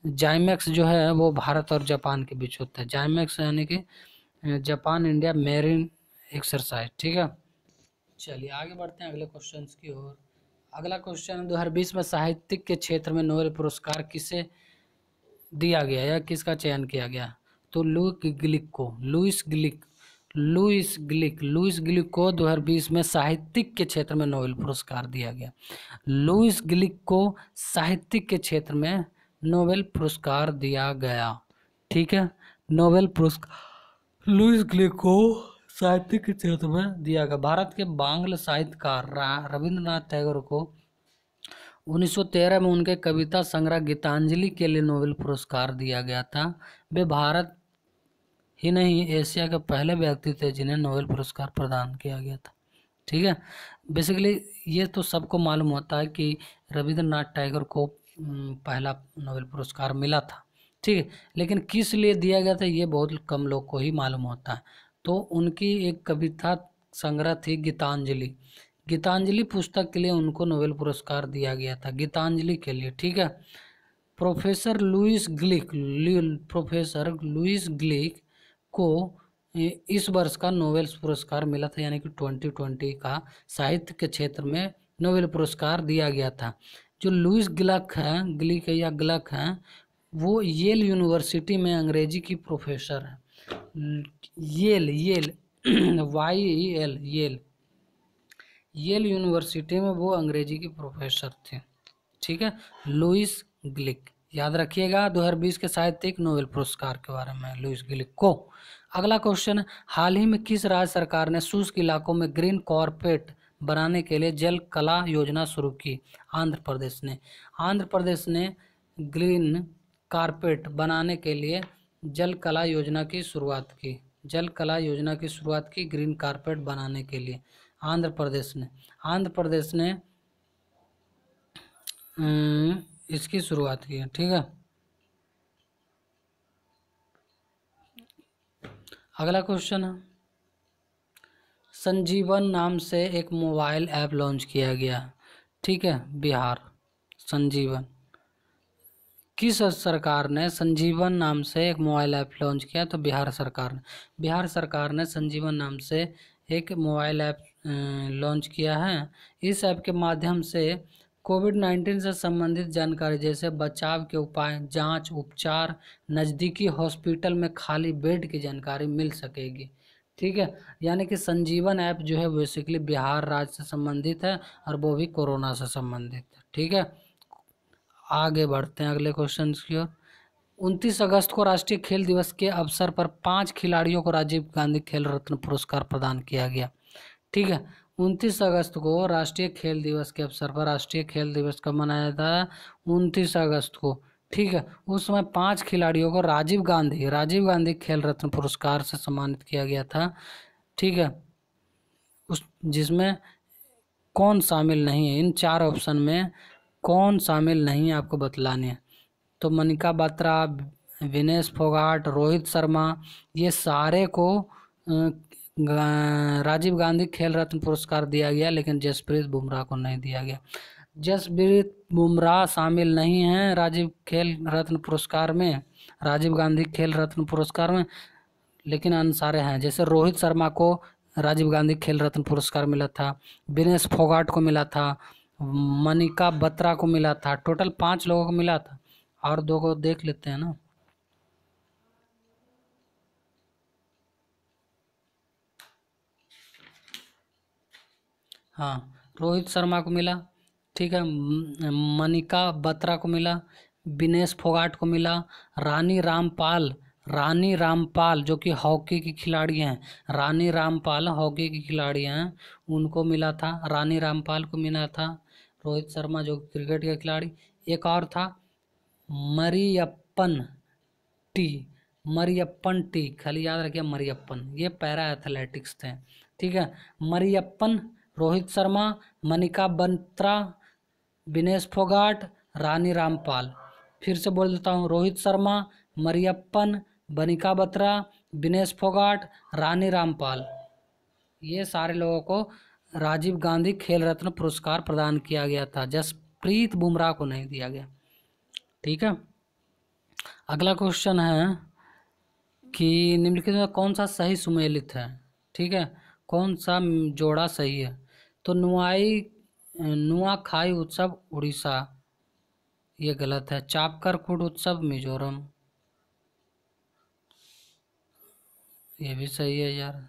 जाइमैक्स जो है वो भारत और जापान के बीच होता है जाइमैक्स यानी कि जापान इंडिया मेरिन एक्सरसाइज ठीक है चलिए आगे बढ़ते हैं अगले क्वेश्चन की ओर अगला क्वेश्चन दो हज़ार बीस में साहित्यिक के क्षेत्र में नोबेल पुरस्कार किसे दिया गया या किसका चयन किया गया तो लुक ग्लिक को Louise Gluck Louise Gluck Louise Gluck को दो हज़ार बीस में साहित्यिक के क्षेत्र में नोबेल पुरस्कार दिया गया लुइस ग्लिक को साहित्यिक के क्षेत्र में नोबेल पुरस्कार दिया गया ठीक है नोबेल पुरस्कार लुइस ग्ले को साहित्य के क्षेत्र में दिया गया भारत के बांग्ल साहित्यकार रविंद्रनाथ टैगोर को 1913 में उनके कविता संग्रह गीतांजलि के लिए नोबेल पुरस्कार दिया गया था वे भारत ही नहीं एशिया के पहले व्यक्ति थे जिन्हें नोबेल पुरस्कार प्रदान किया गया था ठीक है बेसिकली ये तो सबको मालूम होता है कि रविंद्रनाथ टैगोर को पहला नोबेल पुरस्कार मिला था ठीक है लेकिन किस लिए दिया गया था ये बहुत कम लोग को ही मालूम होता है तो उनकी एक कविता संग्रह थी गीतांजलि गीतांजलि पुस्तक के लिए उनको नोबेल पुरस्कार दिया गया था गीतांजलि के लिए ठीक है professor Louise Gluck professor Louise Gluck को इस वर्ष का नोबेल पुरस्कार मिला था यानी कि 2020 का साहित्य के क्षेत्र में नोबेल पुरस्कार दिया गया था जो लुइस ग्लक हैं ग्लिक है या ग्लक हैं वो येल यूनिवर्सिटी में अंग्रेजी की प्रोफेसर हैं Yale Yale (clears throat) Y E L Yale Yale university में वो अंग्रेजी के प्रोफेसर थे ठीक है लुइस ग्लिक याद रखिएगा 2020 के साहित्यिक नोबेल पुरस्कार के बारे में लुइस ग्लिक को अगला क्वेश्चन है हाल ही में किस राज्य सरकार ने शुष्क इलाकों में ग्रीन कॉरपेट बनाने के लिए जल कला योजना शुरू की आंध्र प्रदेश ने आंध्र प्रदेश ने ग्रीन कारपेट बनाने के लिए जल कला योजना की शुरुआत की जल कला योजना की शुरुआत की ग्रीन कारपेट बनाने के लिए आंध्र प्रदेश ने आंध्र प्रदेश ने हम्म, इसकी शुरुआत की ठीक है अगला क्वेश्चन है संजीवन नाम से एक मोबाइल ऐप लॉन्च किया गया ठीक है बिहार संजीवन किस सरकार ने संजीवन नाम से एक मोबाइल ऐप लॉन्च किया तो बिहार सरकार ने बिहार सरकार ने संजीवन नाम से एक मोबाइल ऐप लॉन्च किया है इस ऐप के माध्यम से कोविड नाइन्टीन से संबंधित जानकारी जैसे बचाव के उपाय जांच, उपचार नज़दीकी हॉस्पिटल में खाली बेड की जानकारी मिल सकेगी ठीक है यानी कि संजीवन ऐप जो है बेसिकली बिहार राज्य से संबंधित है और वो भी कोरोना से संबंधित है ठीक है आगे बढ़ते हैं अगले क्वेश्चन की ओर उनतीस अगस्त को राष्ट्रीय खेल दिवस के अवसर पर पांच खिलाड़ियों को राजीव गांधी खेल रत्न पुरस्कार प्रदान किया गया ठीक है उनतीस अगस्त को राष्ट्रीय खेल दिवस के अवसर पर राष्ट्रीय खेल दिवस कब मनाया जाता है उनतीस अगस्त को ठीक है उस समय पांच खिलाड़ियों को राजीव गांधी राजीव गांधी खेल रत्न पुरस्कार से सम्मानित किया गया था ठीक है उस जिसमें कौन शामिल नहीं है इन चार ऑप्शन में कौन शामिल नहीं है आपको बतलाने है तो मनिका बत्रा विनेश फोगाट रोहित शर्मा ये सारे को राजीव गांधी खेल रत्न पुरस्कार दिया गया लेकिन जसप्रीत बुमराह को नहीं दिया गया जसप्रीत बुमराह शामिल नहीं हैं राजीव खेल रत्न पुरस्कार में राजीव गांधी खेल रत्न पुरस्कार में लेकिन अन्य सारे हैं जैसे रोहित शर्मा को राजीव गांधी खेल रत्न पुरस्कार मिला था विनेश फोगाट को मिला था मनिका बत्रा को मिला था टोटल पाँच लोगों को मिला था और दो को देख लेते हैं ना हाँ रोहित शर्मा को मिला ठीक है मनिका बत्रा को मिला विनेश फोगाट को मिला रानी रामपाल रानी रामपाल जो कि हॉकी की खिलाड़ी हैं रानी रामपाल हॉकी की खिलाड़ी हैं उनको मिला था रानी रामपाल को मिला था रोहित शर्मा जो क्रिकेट के खिलाड़ी एक और था मरियप्पन टी मरियप्पन टी खाली याद रखिए मरियप्पन ये पैरा एथलेटिक्स थे ठीक है मरियप्पन रोहित शर्मा मनिका बंत्रा विनेश फोगाट रानी रामपाल फिर से बोल देता हूँ रोहित शर्मा मरियप्पन बनिका बत्रा विनेश फोगाट रानी रामपाल ये सारे लोगों को राजीव गांधी खेल रत्न पुरस्कार प्रदान किया गया था जसप्रीत बुमराह को नहीं दिया गया ठीक है अगला क्वेश्चन है कि निम्नलिखित में कौन सा सही सुमेलित है ठीक है कौन सा जोड़ा सही है तो नुआई नुआखाई उत्सव उड़ीसा ये गलत है चापकर कुड उत्सव मिजोरम ये भी सही है यार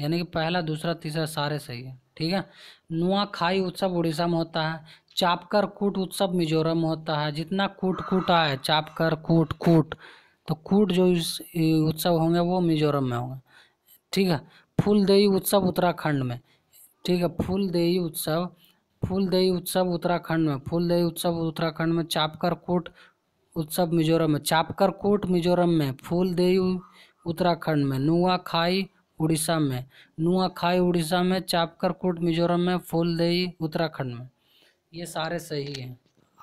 यानी कि पहला दूसरा तीसरा सारे सही है ठीक है नुआखाई उत्सव उड़ीसा में होता है चापकर कूट उत्सव मिजोरम में होता है जितना कूट कूटा है चापकर कूट कूट तो कूट जो उत्सव होंगे वो मिजोरम में होंगे ठीक है फूलदेही उत्सव उत्तराखंड में ठीक है फूलदेही उत्सव फूलदेही उत्सव उत्तराखंड में फूलदेही उत्सव उत्तराखंड में चापकर कोट उत्सव मिजोरम में चापकर कोट मिजोरम में फूलदेई उत्तराखंड में नुआखाई उड़ीसा में नुआखाई उड़ीसा में चापकर कोट मिजोरम में फूलदेही उत्तराखंड में ये सारे सही हैं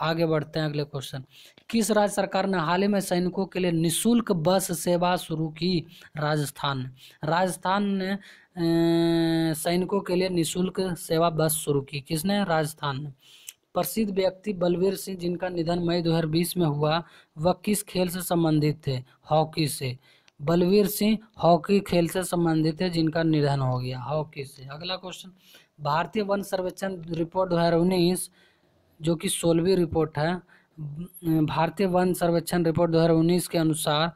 आगे बढ़ते हैं अगले क्वेश्चन किस राज्य सरकार ने हाल ही में सैनिकों के लिए निशुल्क बस सेवा शुरू की राजस्थान राजस्थान ने अं, सैनिकों के लिए निशुल्क सेवा बस शुरू की किसने राजस्थान ने प्रसिद्ध व्यक्ति बलवीर सिंह जिनका निधन मई 2020 में हुआ वह किस खेल से संबंधित थे हॉकी से बलवीर सिंह हॉकी खेल से संबंधित है जिनका निधन हो गया हॉकी से अगला क्वेश्चन भारतीय वन सर्वेक्षण रिपोर्ट दो हज़ार उन्नीस जो कि सोलहवीं रिपोर्ट है भारतीय वन सर्वेक्षण रिपोर्ट 2019 के अनुसार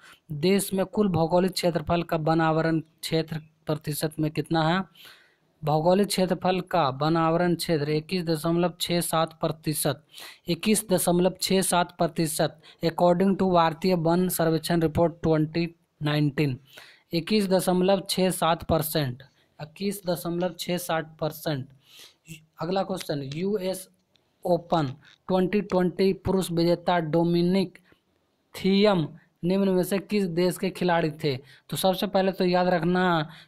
देश में कुल भौगोलिक क्षेत्रफल का वनावरण क्षेत्र प्रतिशत में कितना है भौगोलिक क्षेत्रफल का वनावरण क्षेत्र इक्कीस दशमलव छः सात प्रतिशत इक्कीस दशमलव छः सात प्रतिशत अकॉर्डिंग टू भारतीय वन सर्वेक्षण रिपोर्ट ट्वेंटी नाइनटीन इक्कीस दशमलव छः सात परसेंट इक्कीस दशमलव छः सात परसेंट अगला question US Open twenty twenty पुरुष विजेता डोमिनिक थियम निम्न में से किस देश के खिलाड़ी थे तो सबसे पहले तो याद रखना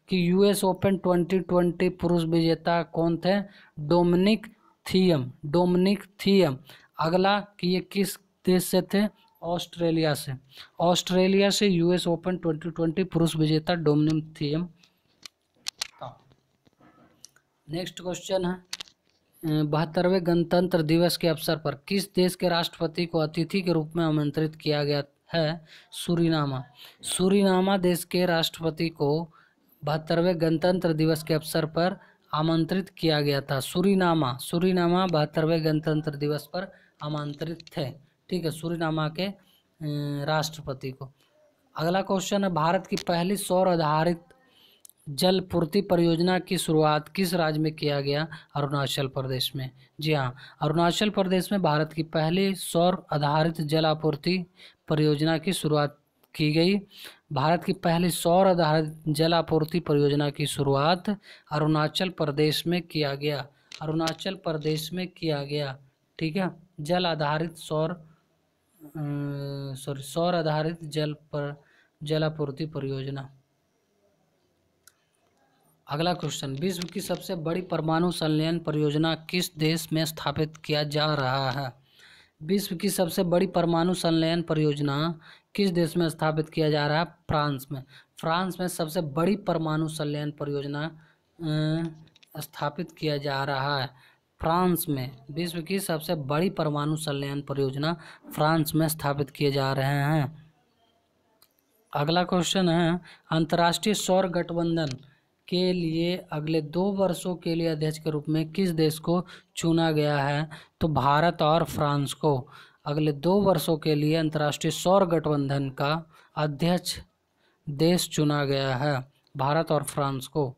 कि यूएस ओपन 2020 पुरुष विजेता कौन थे डोमिनिक थियम डोमिनिक थियम अगला कि ये किस देश से थे ऑस्ट्रेलिया से ऑस्ट्रेलिया से यूएस ओपन 2020 पुरुष विजेता डोमिनिक थियम नेक्स्ट क्वेश्चन है बहत्तरवें गणतंत्र दिवस के अवसर पर किस देश के राष्ट्रपति को अतिथि के रूप में आमंत्रित किया गया है सूरीनामा सूरीनामा देश के राष्ट्रपति को बहत्तरवें गणतंत्र दिवस के अवसर पर आमंत्रित किया गया था सूरीनामा सूरीनामा बहत्तरवें गणतंत्र दिवस पर आमंत्रित थे ठीक है सूरीनामा के राष्ट्रपति को अगला क्वेश्चन है भारत की पहली सौर आधारित जलपूर्ति परियोजना की शुरुआत किस राज्य में किया गया अरुणाचल प्रदेश में जी हाँ अरुणाचल प्रदेश में भारत की पहली सौर आधारित जल आपूर्ति परियोजना की शुरुआत की गई भारत की पहली सौर आधारित जल आपूर्ति परियोजना की शुरुआत अरुणाचल प्रदेश में किया गया अरुणाचल प्रदेश में किया गया ठीक है जल आधारित सौर सॉरी सौर आधारित जल पर जल आपूर्ति परियोजना अगला क्वेश्चन विश्व की सबसे बड़ी परमाणु संलयन परियोजना किस देश में स्थापित किया जा रहा है विश्व की सबसे बड़ी परमाणु संलयन परियोजना किस देश में स्थापित किया जा रहा है फ्रांस में फ्रांस में सबसे बड़ी परमाणु संलयन परियोजना स्थापित किया जा रहा है फ्रांस में विश्व की सबसे बड़ी परमाणु संलयन परियोजना फ्रांस में स्थापित किए जा रहे हैं अगला क्वेश्चन है अंतर्राष्ट्रीय सौर गठबंधन के लिए अगले दो वर्षों के लिए अध्यक्ष के रूप में किस देश को चुना गया है तो भारत और फ्रांस को अगले दो वर्षों के लिए अंतर्राष्ट्रीय सौर गठबंधन का अध्यक्ष देश चुना गया है भारत और फ्रांस को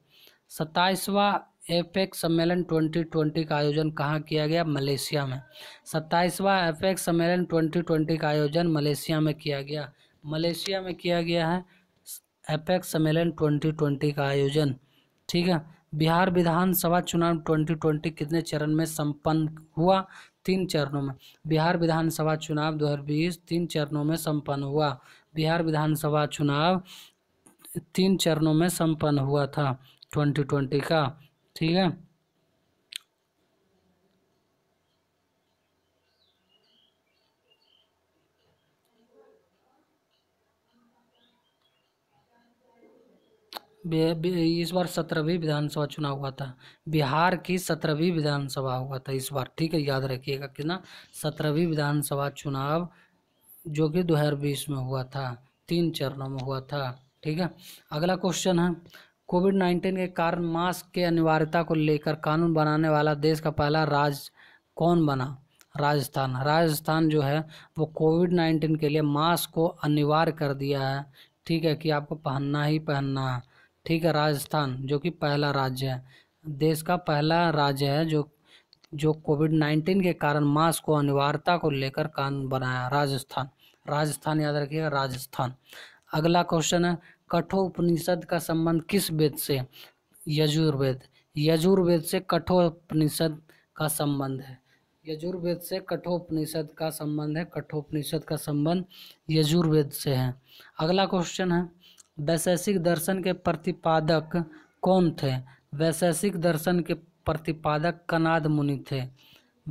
सत्ताईसवा एपेक्स सम्मेलन 2020 का आयोजन कहाँ किया गया मलेशिया में सत्ताईसवा एपेक्स सम्मेलन 2020 का आयोजन मलेशिया में किया गया मलेशिया में किया गया है एपेक्स सम्मेलन 2020 का आयोजन ठीक है बिहार विधानसभा चुनाव 2020 कितने चरण में संपन्न हुआ तीन चरणों में बिहार विधानसभा चुनाव 2020 तीन चरणों में संपन्न हुआ बिहार विधानसभा चुनाव तीन चरणों में संपन्न हुआ था 2020 का ठीक है इस बार सत्रहवीं विधानसभा चुनाव हुआ था बिहार की सत्रहवीं विधानसभा हुआ था इस बार ठीक है याद रखिएगा कि ना सत्रहवीं विधानसभा चुनाव जो कि दो हज़ार बीस में हुआ था तीन चरणों में हुआ था ठीक है अगला क्वेश्चन है कोविड नाइन्टीन के कारण मास्क के अनिवार्यता को लेकर कानून बनाने वाला देश का पहला राज्य कौन बना राजस्थान राजस्थान जो है वो कोविड नाइन्टीन के लिए मास्क को अनिवार्य कर दिया है ठीक है कि आपको पहनना ही पहनना है ठीक है राजस्थान जो कि पहला राज्य है देश का पहला राज्य है जो जो कोविड नाइन्टीन के कारण मास्क को अनिवार्यता को लेकर कानून बनाया राजस्थान राजस्थान याद रखिएगा राजस्थान अगला क्वेश्चन है कठो उपनिषद का संबंध किस वेद से यजुर्वेद यजुर्वेद से कठो उपनिषद का संबंध है यजुर्वेद से कठोपनिषद का संबंध है कठोपनिषद का संबंध यजुर्वेद से है अगला क्वेश्चन है वैशेषिक दर्शन के प्रतिपादक कौन थे वैशेषिक दर्शन के प्रतिपादक कनाद मुनि थे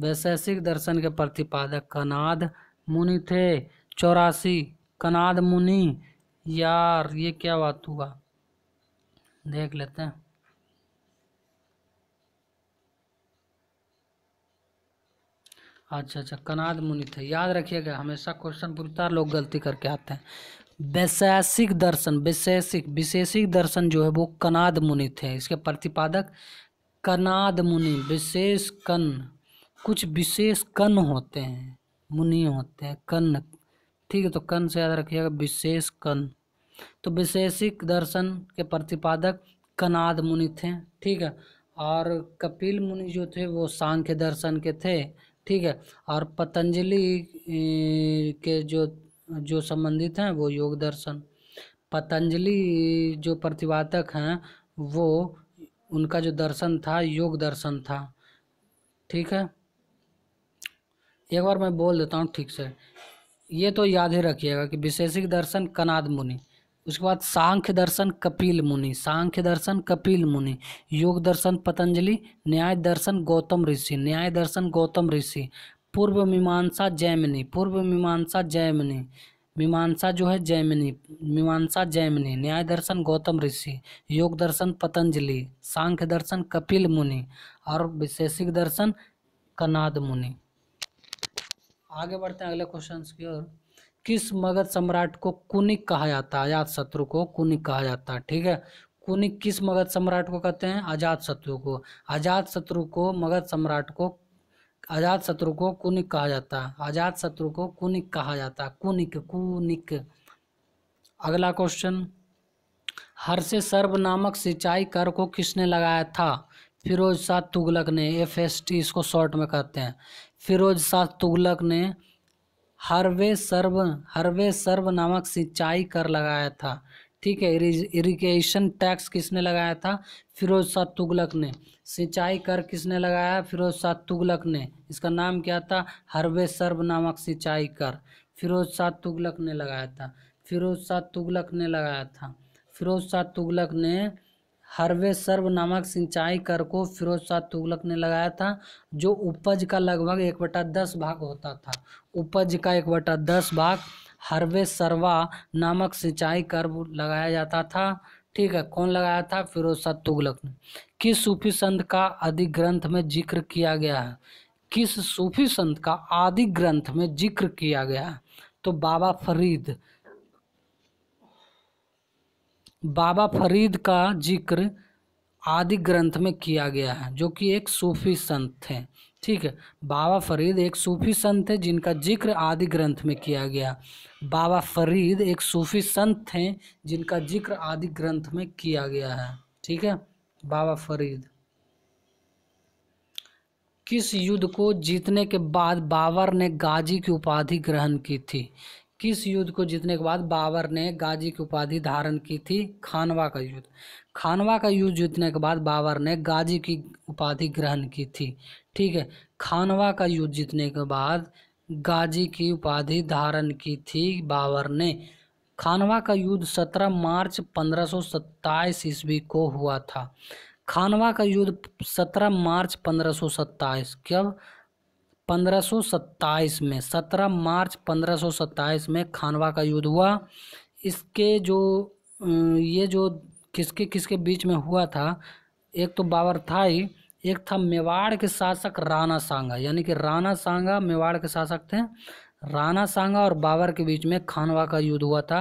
वैशेषिक दर्शन के प्रतिपादक कनाद मुनि थे चौरासी कनाद मुनि यार ये क्या बात हुआ देख लेते हैं अच्छा अच्छा कनाद मुनि थे याद रखिएगा हमेशा क्वेश्चन पूछता लोग गलती करके आते हैं वैशेषिक दर्शन वैशेषिक विशेषिक दर्शन जो है वो कनाद मुनि थे इसके प्रतिपादक कनाद मुनि विशेष कन कुछ विशेष कन होते हैं मुनि होते हैं कन ठीक है तो कन से याद रखिएगा विशेष कन तो विशेषिक दर्शन के प्रतिपादक कनाद मुनि थे ठीक है और कपिल मुनि जो थे वो सांख्य दर्शन के थे ठीक है और पतंजलि के जो जो संबंधित हैं वो योग दर्शन पतंजलि जो प्रतिवादक हैं वो उनका जो दर्शन था योग दर्शन था ठीक है एक बार मैं बोल देता हूँ ठीक से ये तो याद ही रखिएगा कि विशेषिक दर्शन कनाद मुनि उसके बाद सांख्य दर्शन कपिल मुनि सांख्य दर्शन कपिल मुनि योग दर्शन पतंजलि न्याय दर्शन गौतम ऋषि न्याय दर्शन गौतम ऋषि पूर्व मीमांसा जैमिनी पूर्व मीमांसा जैमिनी मीमांसा जो है जैमिनी मीमांसा जैमिनी न्याय दर्शन गौतम ऋषि योग दर्शन पतंजलि सांख्य दर्शन कपिल मुनि और विशेषिक दर्शन कनाद मुनि आगे बढ़ते हैं अगले क्वेश्चन की ओर किस मगध सम्राट को कुनिक कहा जाता है अजात शत्रु को कुनिक कहा जाता है ठीक है कुनिक किस मगध सम्राट को कहते हैं अजात शत्रु को अजात शत्रु को मगध सम्राट को आजाद शत्रु को कुनिक कहा जाता है आजाद शत्रु को कुनिक कहा जाता है कुनिक कुनिक अगला क्वेश्चन हर्षे सर्व नामक सिंचाई कर को किसने लगाया था फिरोज शाह तुगलक ने एफ एस टी इसको शॉर्ट में कहते हैं फिरोज शाह तुगलक ने हरवे सर्व हरवे सर्व नामक सिंचाई कर लगाया था ठीक है इरिगेशन टैक्स किसने लगाया था फिरोज शाह तुगलक ने सिंचाई कर किसने लगाया फिरोज शाह तुगलक ने इसका नाम क्या था हरवे सर्व नामक सिंचाई कर फिरोज शाह तुगलक ने लगाया था फिरोज शाह तुगलक ने लगाया था फिरोज शाह तुगलक ने हरवे सर्व नामक सिंचाई कर को फिरोज शाह तुगलक ने लगाया था जो उपज का लगभग एक बटा दस भाग होता था उपज का एक बटा दस भाग हरवे सरवा नामक सिंचाई कर्व लगाया जाता था ठीक है कौन लगाया था फिरोज शाह तुगलक ने किस सूफी संत का आदि ग्रंथ में जिक्र किया गया है किस सूफी संत का आदि ग्रंथ में जिक्र किया गया है तो बाबा फरीद बाबा फरीद का जिक्र आदि ग्रंथ में किया गया है जो कि एक सूफी संत थे ठीक है बाबा फरीद एक सूफी संत थे जिनका जिक्र आदि ग्रंथ में किया गया बाबा फरीद एक सूफी संत थे जिनका जिक्र आदि ग्रंथ में किया गया है ठीक है बाबा फरीद किस युद्ध को जीतने के बाद बाबर ने गाजी की उपाधि ग्रहण की थी किस युद्ध को जीतने के बाद बाबर ने गाजी की उपाधि धारण की थी खानवा का युद्ध खानवा का युद्ध जीतने के बाद बाबर ने गाजी की उपाधि ग्रहण की थी ठीक है खानवा का युद्ध जीतने के बाद गाजी की उपाधि धारण की थी बाबर ने खानवा का युद्ध 17 मार्च 1527 ईस्वी को हुआ था खानवा का युद्ध 17 मार्च 1527 कब 1527 में 17 मार्च 1527 में खानवा का युद्ध हुआ इसके जो ये जो किसके किसके बीच में हुआ था एक तो बाबर था ही एक था मेवाड़ के शासक राणा सांगा यानी कि राणा सांगा मेवाड़ के शासक थे राणा सांगा और बाबर के बीच में खानवा का युद्ध हुआ था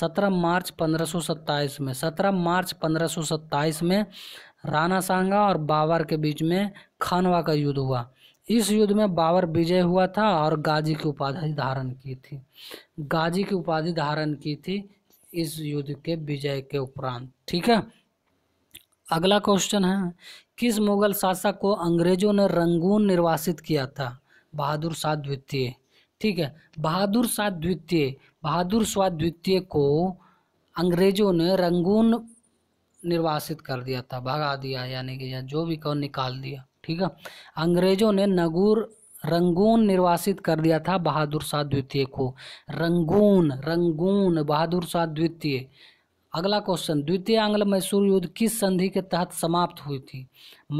17 मार्च 1527 में 17 मार्च 1527 में राणा सांगा और बाबर के बीच में खानवा का युद्ध हुआ इस युद्ध में बाबर विजय हुआ था और गाजी की उपाधि धारण की थी गाजी की उपाधि धारण की थी इस युद्ध के विजय के उपरांत ठीक है अगला क्वेश्चन है किस मुगल शासक को अंग्रेजों ने रंगून निर्वासित किया था बहादुर शाह द्वितीय ठीक है बहादुर शाह द्वितीय बहादुर शाह द्वितीय को अंग्रेजों ने रंगून निर्वासित कर दिया था भगा दिया यानी कि या जो भी कौन निकाल दिया ठीक है अंग्रेजों ने नगूर रंगून निर्वासित कर दिया था बहादुर शाह द्वितीय को रंगून रंगून बहादुर शाह द्वितीय अगला क्वेश्चन द्वितीय आंग्ल मैसूर युद्ध किस संधि के तहत समाप्त हुई थी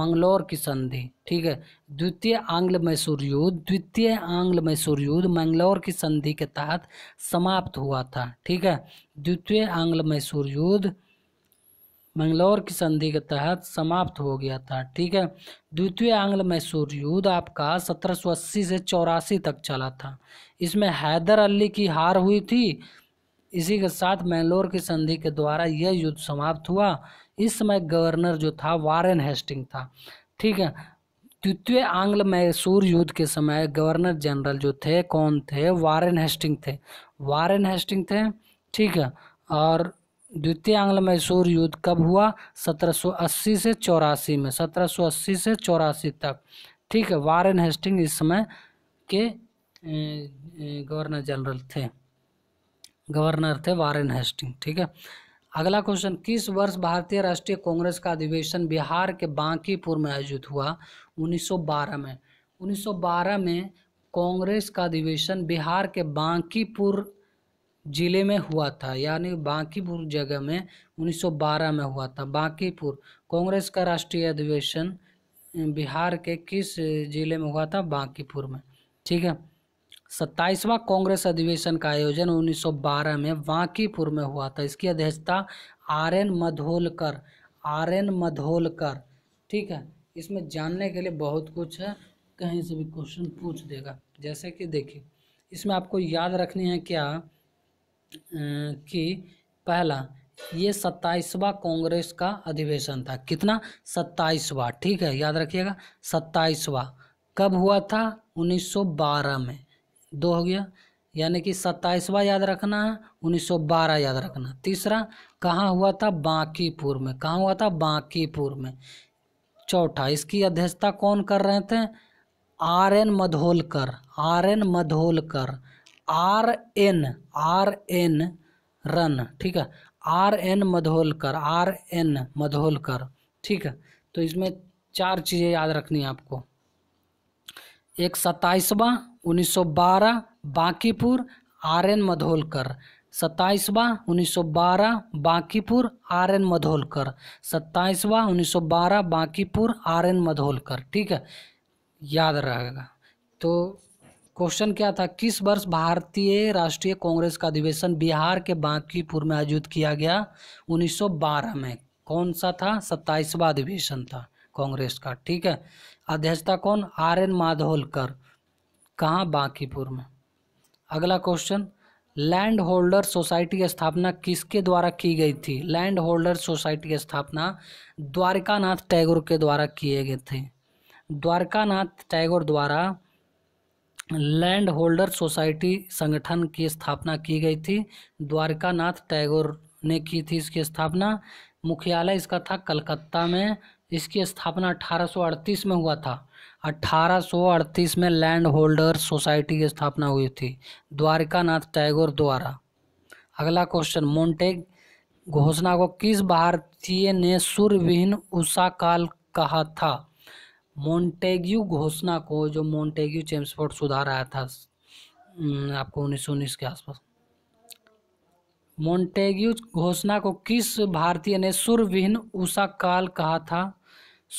मंगलौर की संधि ठीक है द्वितीय आंग्ल मैसूर युद्ध द्वितीय आंग्ल मैसूर युद्ध मंगलौर की संधि के तहत समाप्त हुआ था ठीक है द्वितीय आंग्ल मैसूर युद्ध मंगलौर की संधि के तहत समाप्त हो गया था ठीक है द्वितीय आंग्ल मैसूर युद्ध आपका सत्रह से चौरासी तक चला था इसमें हैदर अली की हार हुई थी इसी के साथ मैंगलोर की संधि के द्वारा यह युद्ध समाप्त हुआ इस समय गवर्नर जो था वारेन हेस्टिंग था ठीक है द्वितीय आंग्ल मैसूर युद्ध के समय गवर्नर जनरल जो थे कौन थे वारेन हेस्टिंग थे वारेन हेस्टिंग थे ठीक है और द्वितीय आंग्ल मैसूर युद्ध कब हुआ 1780 से चौरासी में 1780 से चौरासी तक ठीक है वारेन हेस्टिंग इस समय के गवर्नर जनरल थे गवर्नर थे वारेन हेस्टिंग ठीक है अगला क्वेश्चन किस वर्ष भारतीय राष्ट्रीय कांग्रेस का अधिवेशन बिहार के बांकीपुर में आयोजित हुआ 1912 में 1912 में कांग्रेस का अधिवेशन बिहार के बांकीपुर जिले में हुआ था यानी बांकीपुर जगह में 1912 में हुआ था बांकीपुर कांग्रेस का राष्ट्रीय अधिवेशन बिहार के किस जिले में हुआ था बांकीपुर में ठीक है सत्ताईसवां कांग्रेस अधिवेशन का आयोजन 1912 में बांकीपुर में हुआ था इसकी अध्यक्षता R N Madholkar R N Madholkar ठीक है इसमें जानने के लिए बहुत कुछ है कहीं से भी क्वेश्चन पूछ देगा जैसे कि देखिए इसमें आपको याद रखनी है क्या कि पहला ये सत्ताईसवा कांग्रेस का अधिवेशन था कितना सत्ताईसवा ठीक है याद रखिएगा सत्ताईसवा कब हुआ था 1912 में दो हो गया यानी कि सत्ताईसवा याद रखना है उन्नीस सौ बारह याद रखना तीसरा कहाँ हुआ था बांकीपुर में कहाँ हुआ था बांकीपुर में चौथा इसकी अध्यक्षता कौन कर रहे थे R N Madholkar R N Madholkar R N R N रन ठीक है R N Madholkar R N Madholkar ठीक है तो इसमें चार चीज़ें याद रखनी है आपको एक सत्ताईसवा 1912 बांकीपुर आर एन मधोलकर सत्ताईसवा 1912 बांकीपुर आर एन मधोलकर सत्ताईसवा 1912 बांकीपुर आर एन मधोलकर ठीक है याद रहेगा तो क्वेश्चन क्या था किस वर्ष भारतीय राष्ट्रीय कांग्रेस का अधिवेशन बिहार के बांकीपुर में आयोजित किया गया 1912 में कौन सा था सत्ताईसवा अधिवेशन था कांग्रेस का ठीक है अध्यक्षता कौन आर एन माधोलकर कहाँ बांकीपुर में अगला क्वेश्चन लैंड होल्डर सोसाइटी की स्थापना किसके द्वारा की गई थी लैंड होल्डर सोसाइटी की स्थापना द्वारकानाथ टैगोर के द्वारा किए गए थे द्वारकानाथ टैगोर द्वारा लैंड होल्डर सोसाइटी संगठन की स्थापना की गई थी द्वारकानाथ टैगोर ने की थी इसकी स्थापना मुख्यालय इसका था कलकत्ता में इसकी स्थापना अठारह में हुआ था 1838 में लैंड होल्डर सोसाइटी की स्थापना हुई थी द्वारिकानाथ टैगोर द्वारा अगला क्वेश्चन मोन्टेग घोषणा को किस भारतीय ने सूर्यविहीन उषा काल कहा था मोन्टेग्यू घोषणा को जो मोन्टेग्यू चेम्सफोर्ड सुधार आया था हम्म, आपको उन्नीस उन्नीस के आसपास मोन्टेग्यू घोषणा को किस भारतीय ने सूर्यविहीन उषा काल कहा था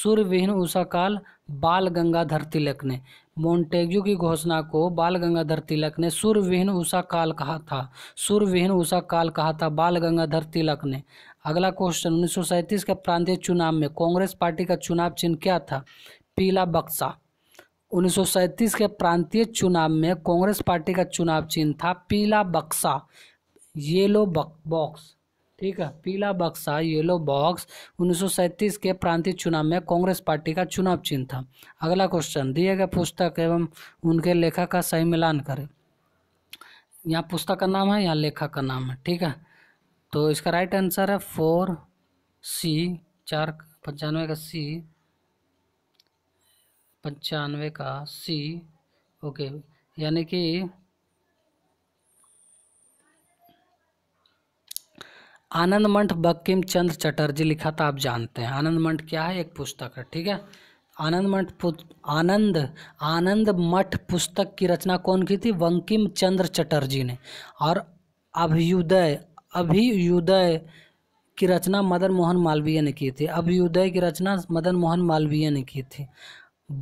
सूर्यविहीन उषा काल बाल गंगाधर तिलक ने मोन्टेग्यू की घोषणा को बाल गंगाधर तिलक ने सुरविहीन उषा काल कहा था सुरविहीन उषा काल कहा था बाल गंगाधर तिलक ने अगला क्वेश्चन उन्नीस के प्रांतीय चुनाव में कांग्रेस पार्टी का चुनाव चिन्ह क्या था पीला बक्सा उन्नीस के प्रांतीय चुनाव में कांग्रेस पार्टी का चुनाव चिन्ह था पीला बक्सा येलो बॉक्स ठीक है पीला बक्सा येलो बॉक्स 1937 के प्रांतीय चुनाव में कांग्रेस पार्टी का चुनाव चिन्ह था अगला क्वेश्चन दिए गए पुस्तक एवं उनके लेखक का सही मिलान करें यहाँ पुस्तक का नाम है यहाँ लेखक का नाम है ठीक है तो इसका राइट आंसर है फोर सी चार पंचानवे का सी पंचानवे का सी ओके यानी कि आनंद मंठ बक्किम चंद्र चटर्जी लिखा था आप जानते हैं आनंद मंठ क्या है एक पुस्तक है ठीक है आनंद मठ आनंद आनंद मठ पुस्तक की रचना कौन की थी बंकिम चंद्र चटर्जी ने और अभ्युदय अभियुदय की रचना मदन मोहन मालवीय ने की थी अभ्युदय की रचना मदन मोहन मालवीय ने की थी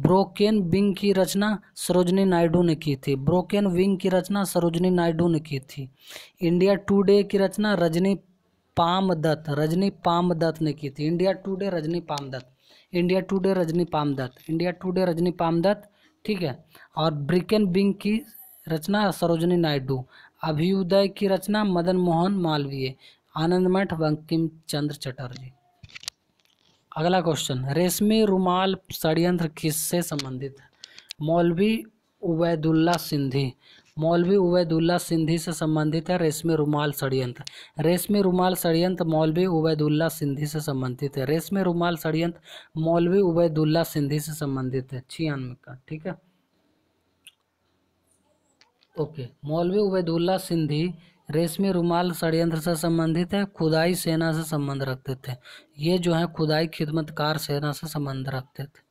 ब्रोकेन विंग की रचना सरोजनी नायडू ने की थी ब्रोकेन विंग की रचना सरोजनी नायडू ने की थी इंडिया टुडे की रचना रजनी पामदत्त रजनी पामदत्त ने की थी India Today Rajani Palme Dutt India Today Rajani Palme Dutt India Today Rajani Palme Dutt ठीक है और ब्रिकेन बिंग की रचना सरोजनी नायडू अभियुदय की रचना मदन मोहन मालवीय आनंदमठ बंकिम चंद्र चटर्जी अगला क्वेश्चन रेशमी रुमाल षडयंत्र किससे संबंधित है मौलवी उबैदुल्ला सिंधी मौलवी उबैदुल्ला सिंधी से संबंधित है रेशमी रुमाल षडयंत्र रेशमी रुमाल षडयंत्र मौलवी उबैदुल्ला सिंधी से संबंधित है रेशमी रुमाल षडयंत्र मौलवी उबैदुल्ला सिंधी से संबंधित है छियानवे का ठीक है ओके मौलवी उबैदुल्ला सिंधी रेशमी रुमाल षडयंत्र से संबंधित है खुदाई सेना से संबंध रखते थे ये जो है खुदाई खिदमतकार सेना से संबंध रखते थे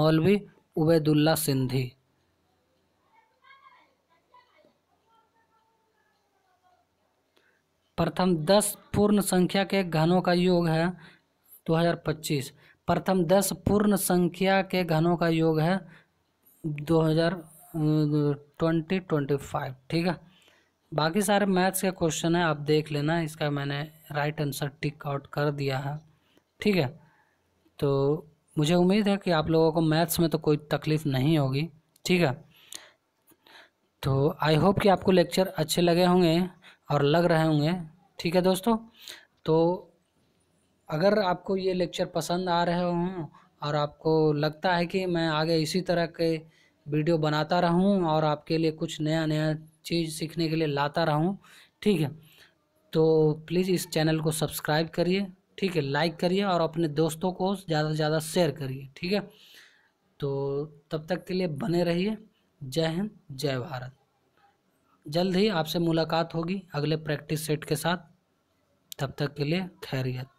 मौलवी उबैदुल्ला सिंधी प्रथम दस पूर्ण संख्या के घनों का योग है 2025 प्रथम दस पूर्ण संख्या के घनों का योग है 2025 ठीक है बाकी सारे मैथ्स के क्वेश्चन है आप देख लेना इसका मैंने राइट आंसर टिक आउट कर दिया है ठीक है तो मुझे उम्मीद है कि आप लोगों को मैथ्स में तो कोई तकलीफ़ नहीं होगी ठीक है तो आई होप कि आपको लेक्चर अच्छे लगे होंगे और लग रहे होंगे ठीक है दोस्तों तो अगर आपको ये लेक्चर पसंद आ रहे हों और आपको लगता है कि मैं आगे इसी तरह के वीडियो बनाता रहूं और आपके लिए कुछ नया नया चीज़ सीखने के लिए लाता रहूं ठीक है तो प्लीज़ इस चैनल को सब्सक्राइब करिए ठीक है लाइक करिए और अपने दोस्तों को ज़्यादा से ज़्यादा शेयर करिए ठीक है तो तब तक के लिए बने रहिए जय हिंद जय भारत जल्द ही आपसे मुलाकात होगी अगले प्रैक्टिस सेट के साथ तब तक के लिए खैरियत